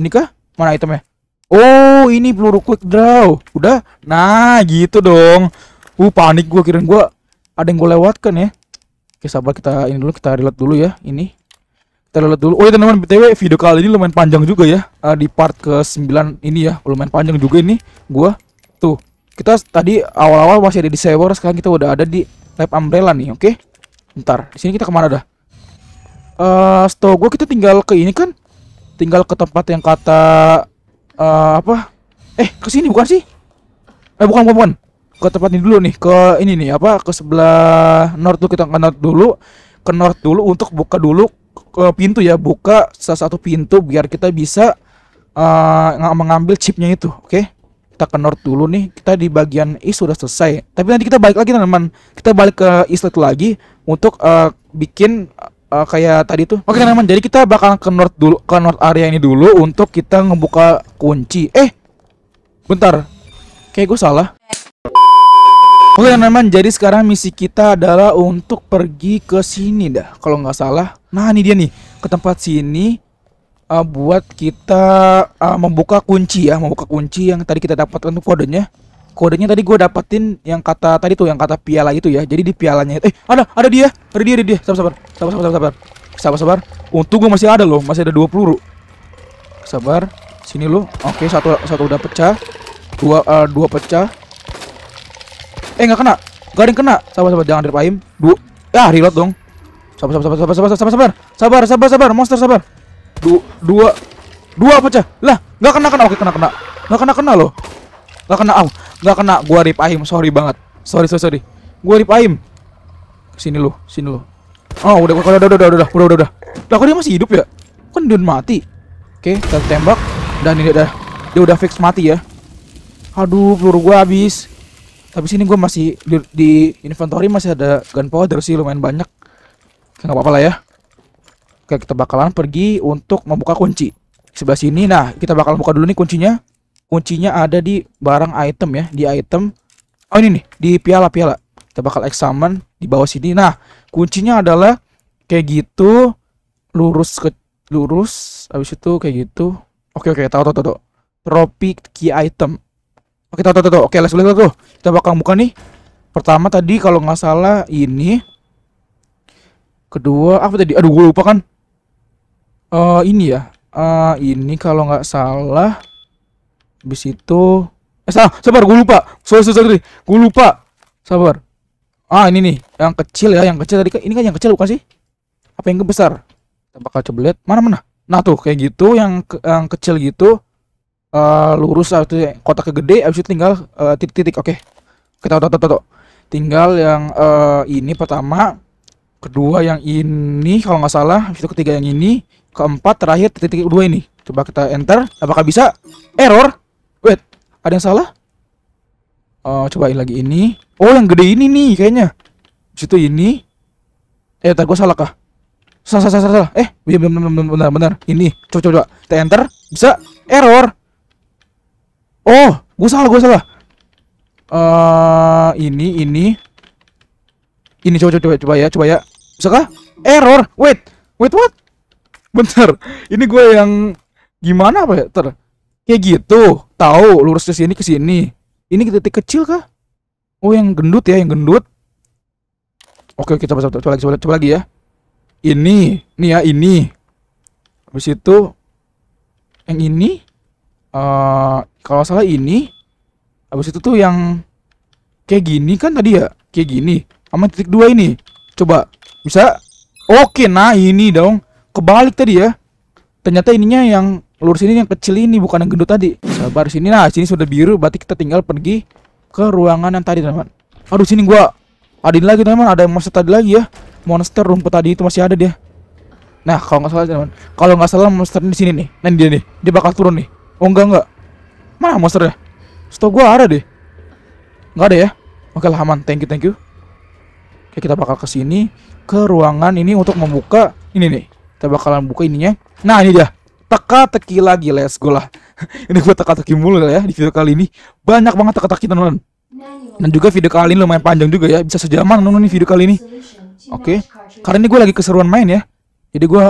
Ini kah? Mana itemnya? Oh, ini peluru quick draw. Udah. Nah, gitu dong. Uh, panik gua kirain gua ada yang gue lewatkan ya. Oke, sabar kita ini dulu kita reload dulu ya. Ini kita lihat dulu oh ya teman-teman btw video kali ini lumayan panjang juga ya uh, di part ke 9 ini ya lumayan panjang juga ini gua tuh kita tadi awal-awal masih ada di server sekarang kita udah ada di lab umbrella nih oke okay? ntar di sini kita kemana dah uh, setahu gue kita tinggal ke ini kan tinggal ke tempat yang kata uh, apa eh ke sini bukan sih eh bukan bukan, bukan. ke tempat ini dulu nih ke ini nih apa ke sebelah north dulu kita ke north dulu ke north dulu untuk buka dulu uh, pintu ya, buka salah satu pintu biar kita bisa uh, mengambil chipnya itu, oke? Okay? Kita ke north dulu nih, kita di bagian east sudah selesai. Tapi nanti kita balik lagi teman-teman, kita balik ke east lagi untuk uh, bikin uh, kayak tadi tuh. Oke okay, teman-teman, jadi kita bakal ke north dulu, ke north area ini dulu untuk kita ngebuka kunci. Eh, bentar, kayak gue salah. Oke teman-teman, jadi sekarang misi kita adalah untuk pergi ke sini dah, kalau nggak salah. Nah ini dia nih, ke tempat sini uh, buat kita uh, membuka kunci ya, membuka kunci yang tadi kita dapatkan untuk kodenya. Kodenya tadi gue dapetin yang kata tadi tuh, yang kata piala itu ya. Jadi di pialanya, eh ada, ada dia, ada dia, ada dia. Sabar, sabar, sabar, sabar, sabar, sabar, sabar. Untung gue masih ada loh, masih ada dua peluru. Sabar, sini lo. Oke, satu, satu udah pecah, dua, uh, dua pecah Eh nggak kena. Gak ada yang kena. Sabar sabar jangan aim Dua. Ya reload dong. Sabar sabar sabar sabar sabar sabar sabar. Sabar sabar sabar monster sabar. Dua dua dua cah Lah nggak kena kena oke kena kena. Nggak kena kena loh. Nggak kena am. Nggak kena. Gua aim Sorry banget. Sorry sorry sorry. Gua aim Sini lu sini lu. Oh udah udah udah udah udah udah udah udah. udah. Lah kok dia masih hidup ya? Kan dia mati. Oke, kita tembak dan ini udah dia udah fix mati ya. Aduh, peluru gua habis. Tapi sini gue masih di, di inventory masih ada gunpowder sih lumayan banyak. Nggak apa-apa lah ya. Oke, kita bakalan pergi untuk membuka kunci. Sebelah sini, nah kita bakal buka dulu nih kuncinya. Kuncinya ada di barang item ya, di item. Oh ini nih, di piala-piala. Kita bakal examine di bawah sini. Nah, kuncinya adalah kayak gitu, lurus ke lurus, habis itu kayak gitu. Oke oke, tahu tahu tahu. Tropic key item. Oke, tuh, tuh, tuh. Oke, let's go, tuh Kita bakal buka nih. Pertama tadi kalau nggak salah ini. Kedua apa tadi? Aduh, gue lupa kan. Uh, ini ya. Uh, ini kalau nggak salah. Habis itu eh salah, sabar gue lupa. Sorry, sorry, sorry. Gue lupa. Sabar. Ah, ini nih, yang kecil ya, yang kecil tadi kan ini kan yang kecil bukan sih? Apa yang besar? Kita bakal coba lihat Mana mana? Nah, tuh kayak gitu yang ke yang kecil gitu uh, lurus atau kotak kegede abis itu tinggal uh, titik-titik oke okay. kita tato-tato tinggal yang uh, ini pertama kedua yang ini kalau nggak salah habis itu ketiga yang ini keempat terakhir titik-titik dua ini coba kita enter apakah bisa error wait ada yang salah uh, cobain lagi ini oh yang gede ini nih kayaknya itu ini eh tar gue salah kah salah salah salah, salah. eh iya, iya, bener-bener benar benar ini coba coba kita enter bisa error Oh, gue salah, gue salah. Uh, ini, ini, ini coba, coba, coba ya, coba ya. Saka? Error. Wait, wait what? Bentar, ini gue yang gimana apa ya? Ter, kayak gitu. Tahu, lurus ke sini ke sini. Ini titik kecil kah? Oh, yang gendut ya, yang gendut. Oke, kita coba, coba, coba lagi, coba, coba lagi ya. Ini, nih ya, ini. Habis itu yang ini uh, kalau salah ini habis itu tuh yang kayak gini kan tadi ya kayak gini sama titik dua ini coba bisa oke nah ini dong kebalik tadi ya ternyata ininya yang lurus ini yang kecil ini bukan yang gendut tadi sabar sini nah sini sudah biru berarti kita tinggal pergi ke ruangan yang tadi teman aduh sini gua adain lagi teman ada monster tadi lagi ya monster rumput tadi itu masih ada dia nah kalau nggak salah teman kalau nggak salah monster di sini nih Nanti dia nih dia bakal turun nih Oh enggak enggak. Mana monsternya? Setau gue ada deh. Enggak ada ya? Oke lah aman. Thank you, thank you. Oke, kita bakal ke sini ke ruangan ini untuk membuka ini nih. Kita bakalan buka ininya. Nah, ini dia. Teka-teki lagi, let's go lah. [LAUGHS] ini gue teka-teki mulu ya di video kali ini. Banyak banget teka-teki teman-teman. Dan juga video kali ini lumayan panjang juga ya, bisa sejaman nonton nih video kali ini. Oke, okay. karena ini gue lagi keseruan main ya, jadi gue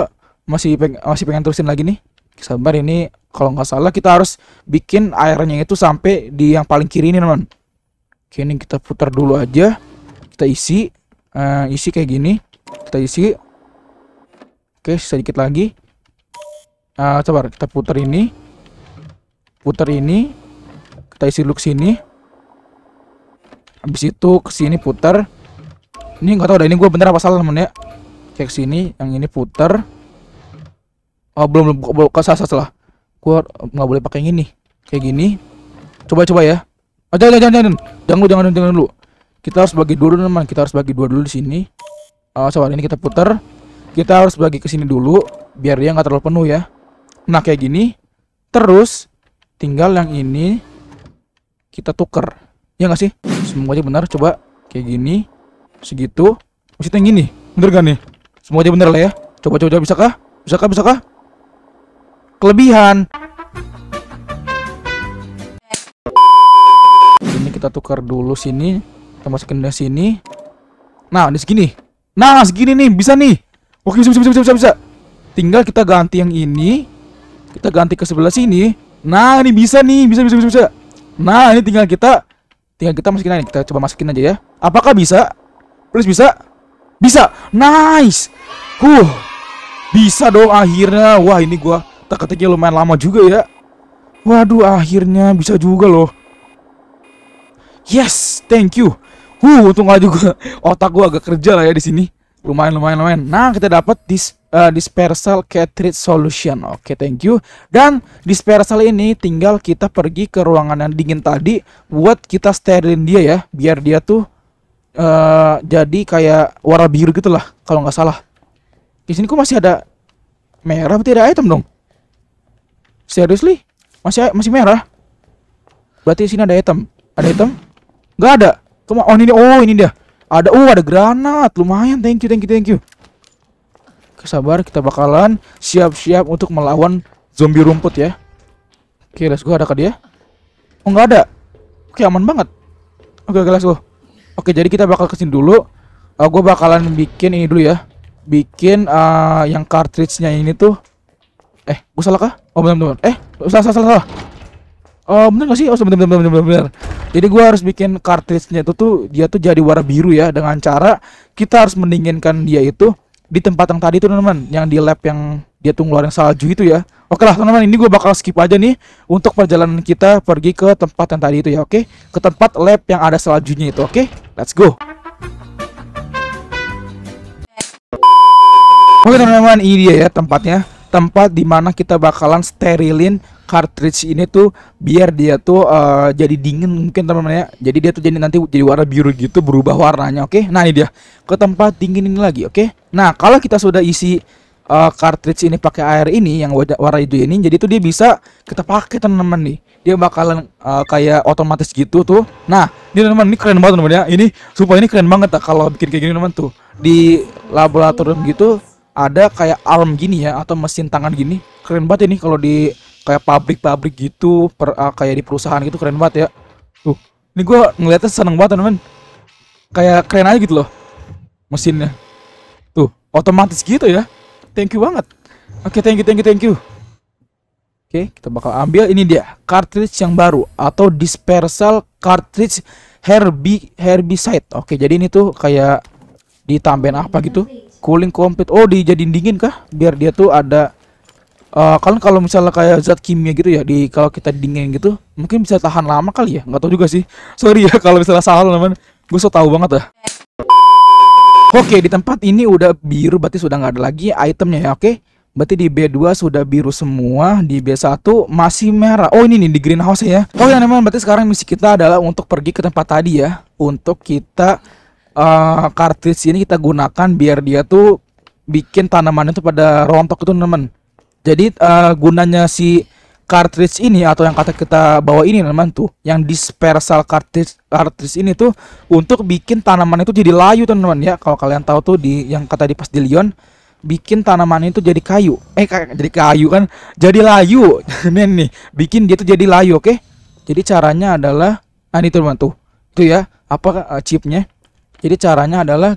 masih peng masih pengen terusin lagi nih. Sabar ini kalau nggak salah kita harus bikin airnya itu sampai di yang paling kiri ini teman Oke ini kita putar dulu aja kita isi uh, isi kayak gini kita isi oke sedikit lagi uh, coba kita putar ini putar ini kita isi dulu sini habis itu ke sini putar ini nggak tahu ada ini gue bener apa salah temen ya Cek sini yang ini putar oh belum belum, belum salah salah gua nggak boleh pakai ini kayak gini coba coba ya aja ah, jangan jangan jangan jangan jangan jangan, jangan dulu kita harus bagi dulu teman kita harus bagi dua dulu di sini uh, ah, soal ini kita putar kita harus bagi ke sini dulu biar dia nggak terlalu penuh ya nah kayak gini terus tinggal yang ini kita tuker ya nggak sih aja benar coba kayak gini segitu mesti yang gini bener gak nih aja bener lah ya coba coba, coba bisa kah bisa kah bisa kah kelebihan. Ini kita tukar dulu sini, kita masukin ke sini. Nah, ini segini. Nah, segini nih, bisa nih. Oke, bisa, bisa, bisa, bisa, bisa. Tinggal kita ganti yang ini. Kita ganti ke sebelah sini. Nah, ini bisa nih, bisa, bisa, bisa, bisa. Nah, ini tinggal kita tinggal kita masukin aja. Kita coba masukin aja ya. Apakah bisa? Please bisa? Bisa. Nice. Huh. Bisa dong akhirnya. Wah, ini gua teka-teki lumayan lama juga ya. Waduh, akhirnya bisa juga loh. Yes, thank you. Huh, untung aja gue. otak gue agak kerja lah ya di sini. Lumayan, lumayan, lumayan. Nah, kita dapat dis uh, dispersal cartridge solution. Oke, okay, thank you. Dan dispersal ini tinggal kita pergi ke ruangan yang dingin tadi buat kita sterilin dia ya, biar dia tuh uh, jadi kayak warna biru gitu lah kalau nggak salah. Di sini kok masih ada merah berarti ada item dong. Seriously? Masih masih merah? Berarti sini ada item. Ada item? Gak ada. Cuma oh ini oh ini dia. Ada oh ada granat. Lumayan. Thank you thank you thank you. Kesabar kita bakalan siap-siap untuk melawan zombie rumput ya. Oke, okay, let's go adakah dia? Oh, nggak ada. Oke, okay, aman banget. Oke, okay, okay, let's go. Oke, okay, jadi kita bakal kesini dulu. Uh, eh, gue bakalan bikin ini dulu ya. Bikin uh, yang cartridge-nya ini tuh Eh, gue salah kah? Oh benar bener. Eh, salah salah salah. Oh benar gak sih? Oh benar benar benar benar. Jadi gue harus bikin cartridge-nya itu tuh dia tuh jadi warna biru ya dengan cara kita harus mendinginkan dia itu di tempat yang tadi tuh teman-teman, yang di lab yang dia tuh ngeluarin salju itu ya. Oke lah teman-teman, ini gue bakal skip aja nih untuk perjalanan kita pergi ke tempat yang tadi itu ya, oke? Ke tempat lab yang ada saljunya itu, oke? Let's go. Oke teman-teman, ini dia ya tempatnya tempat di mana kita bakalan sterilin cartridge ini tuh biar dia tuh uh, jadi dingin mungkin teman-teman ya. Jadi dia tuh jadi nanti jadi warna biru gitu berubah warnanya, oke? Okay? Nah, ini dia. Ke tempat dingin ini lagi, oke? Okay? Nah, kalau kita sudah isi uh, cartridge ini pakai air ini yang warna hijau ini, jadi tuh dia bisa kita pakai teman-teman nih. Dia bakalan uh, kayak otomatis gitu tuh. Nah, ini teman-teman ini keren banget teman-teman ya. Ini supaya ini keren banget tak kalau bikin kayak gini teman tuh. Di laboratorium gitu ada kayak arm gini ya atau mesin tangan gini keren banget ini kalau di kayak pabrik-pabrik gitu per, uh, kayak di perusahaan gitu keren banget ya tuh ini gue ngeliatnya seneng banget temen. kayak keren aja gitu loh mesinnya tuh otomatis gitu ya thank you banget oke okay, thank you thank you thank you oke okay, kita bakal ambil ini dia cartridge yang baru atau dispersal cartridge herbi herbicide oke okay, jadi ini tuh kayak ditambahin apa gitu Cooling complete. Oh, dijadiin dingin kah? Biar dia tuh ada Uh, kan kalau misalnya kayak zat kimia gitu ya di kalau kita dingin gitu mungkin bisa tahan lama kali ya nggak tahu juga sih [LAUGHS] sorry ya kalau misalnya salah teman gue so tau banget lah oke okay, di tempat ini udah biru berarti sudah nggak ada lagi itemnya ya oke okay? Berarti di B2 sudah biru semua, di B1 masih merah. Oh ini nih di greenhouse ya. oh, ya, teman-teman, berarti sekarang misi kita adalah untuk pergi ke tempat tadi ya, untuk kita uh, ini kita gunakan biar dia tuh bikin tanaman itu pada rontok itu teman. Jadi uh, gunanya si kartis ini atau yang kata kita bawa ini teman tuh, yang dispersal kartis cartridge ini tuh untuk bikin tanaman itu jadi layu teman-teman ya. Kalau kalian tahu tuh di yang kata di pas di Lyon bikin tanaman itu jadi kayu. Eh jadi kayu kan jadi layu. [LAUGHS] nih nih, bikin dia tuh jadi layu, oke? Okay? Jadi caranya adalah nah ini teman tuh. tuh ya, apa uh, chipnya? Jadi caranya adalah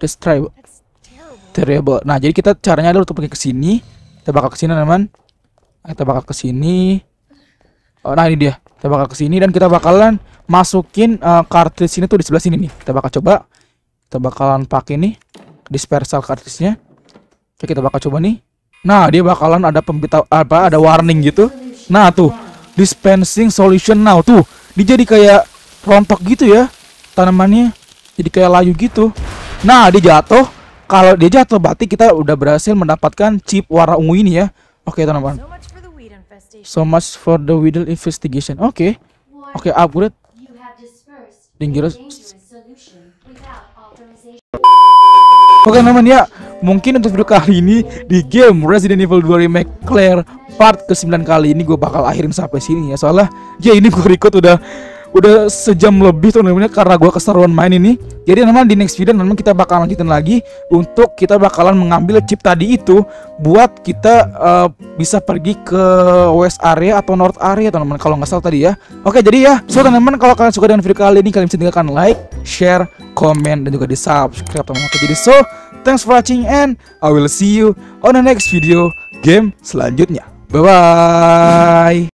destroy terrible. terrible. Nah, jadi kita caranya adalah untuk pergi ke sini. Kita bakal ke sini, teman. Kita bakal ke sini. Oh, nah ini dia. Kita bakal ke sini dan kita bakalan masukin uh, eh, cartridge ini tuh di sebelah sini nih. Kita bakal coba. Kita bakalan pakai nih dispersal cartridge-nya. Oke, kita bakal coba nih. Nah, dia bakalan ada pemberitahu apa ada warning gitu. Nah, tuh. Dispensing solution now tuh. Dia jadi kayak rontok gitu ya tanamannya jadi kayak layu gitu nah dia jatuh kalau dia jatuh berarti kita udah berhasil mendapatkan chip warna ungu ini ya oke okay, teman-teman so much for the Weedle investigation oke okay. oke okay, upgrade dangerous Oke okay, teman ya, mungkin untuk video kali ini di game Resident Evil 2 Remake Claire part ke-9 kali ini gue bakal akhirin sampai sini ya Soalnya ya ini gue record udah udah sejam lebih tuh namanya karena gue keseruan main ini jadi memang di next video teman kita bakalan lanjutin lagi untuk kita bakalan mengambil chip tadi itu buat kita uh, bisa pergi ke west area atau north area teman-teman kalau nggak salah tadi ya oke jadi ya so teman-teman kalau kalian suka dengan video kali ini kalian bisa tinggalkan like share comment dan juga di subscribe teman-teman jadi so thanks for watching and I will see you on the next video game selanjutnya bye bye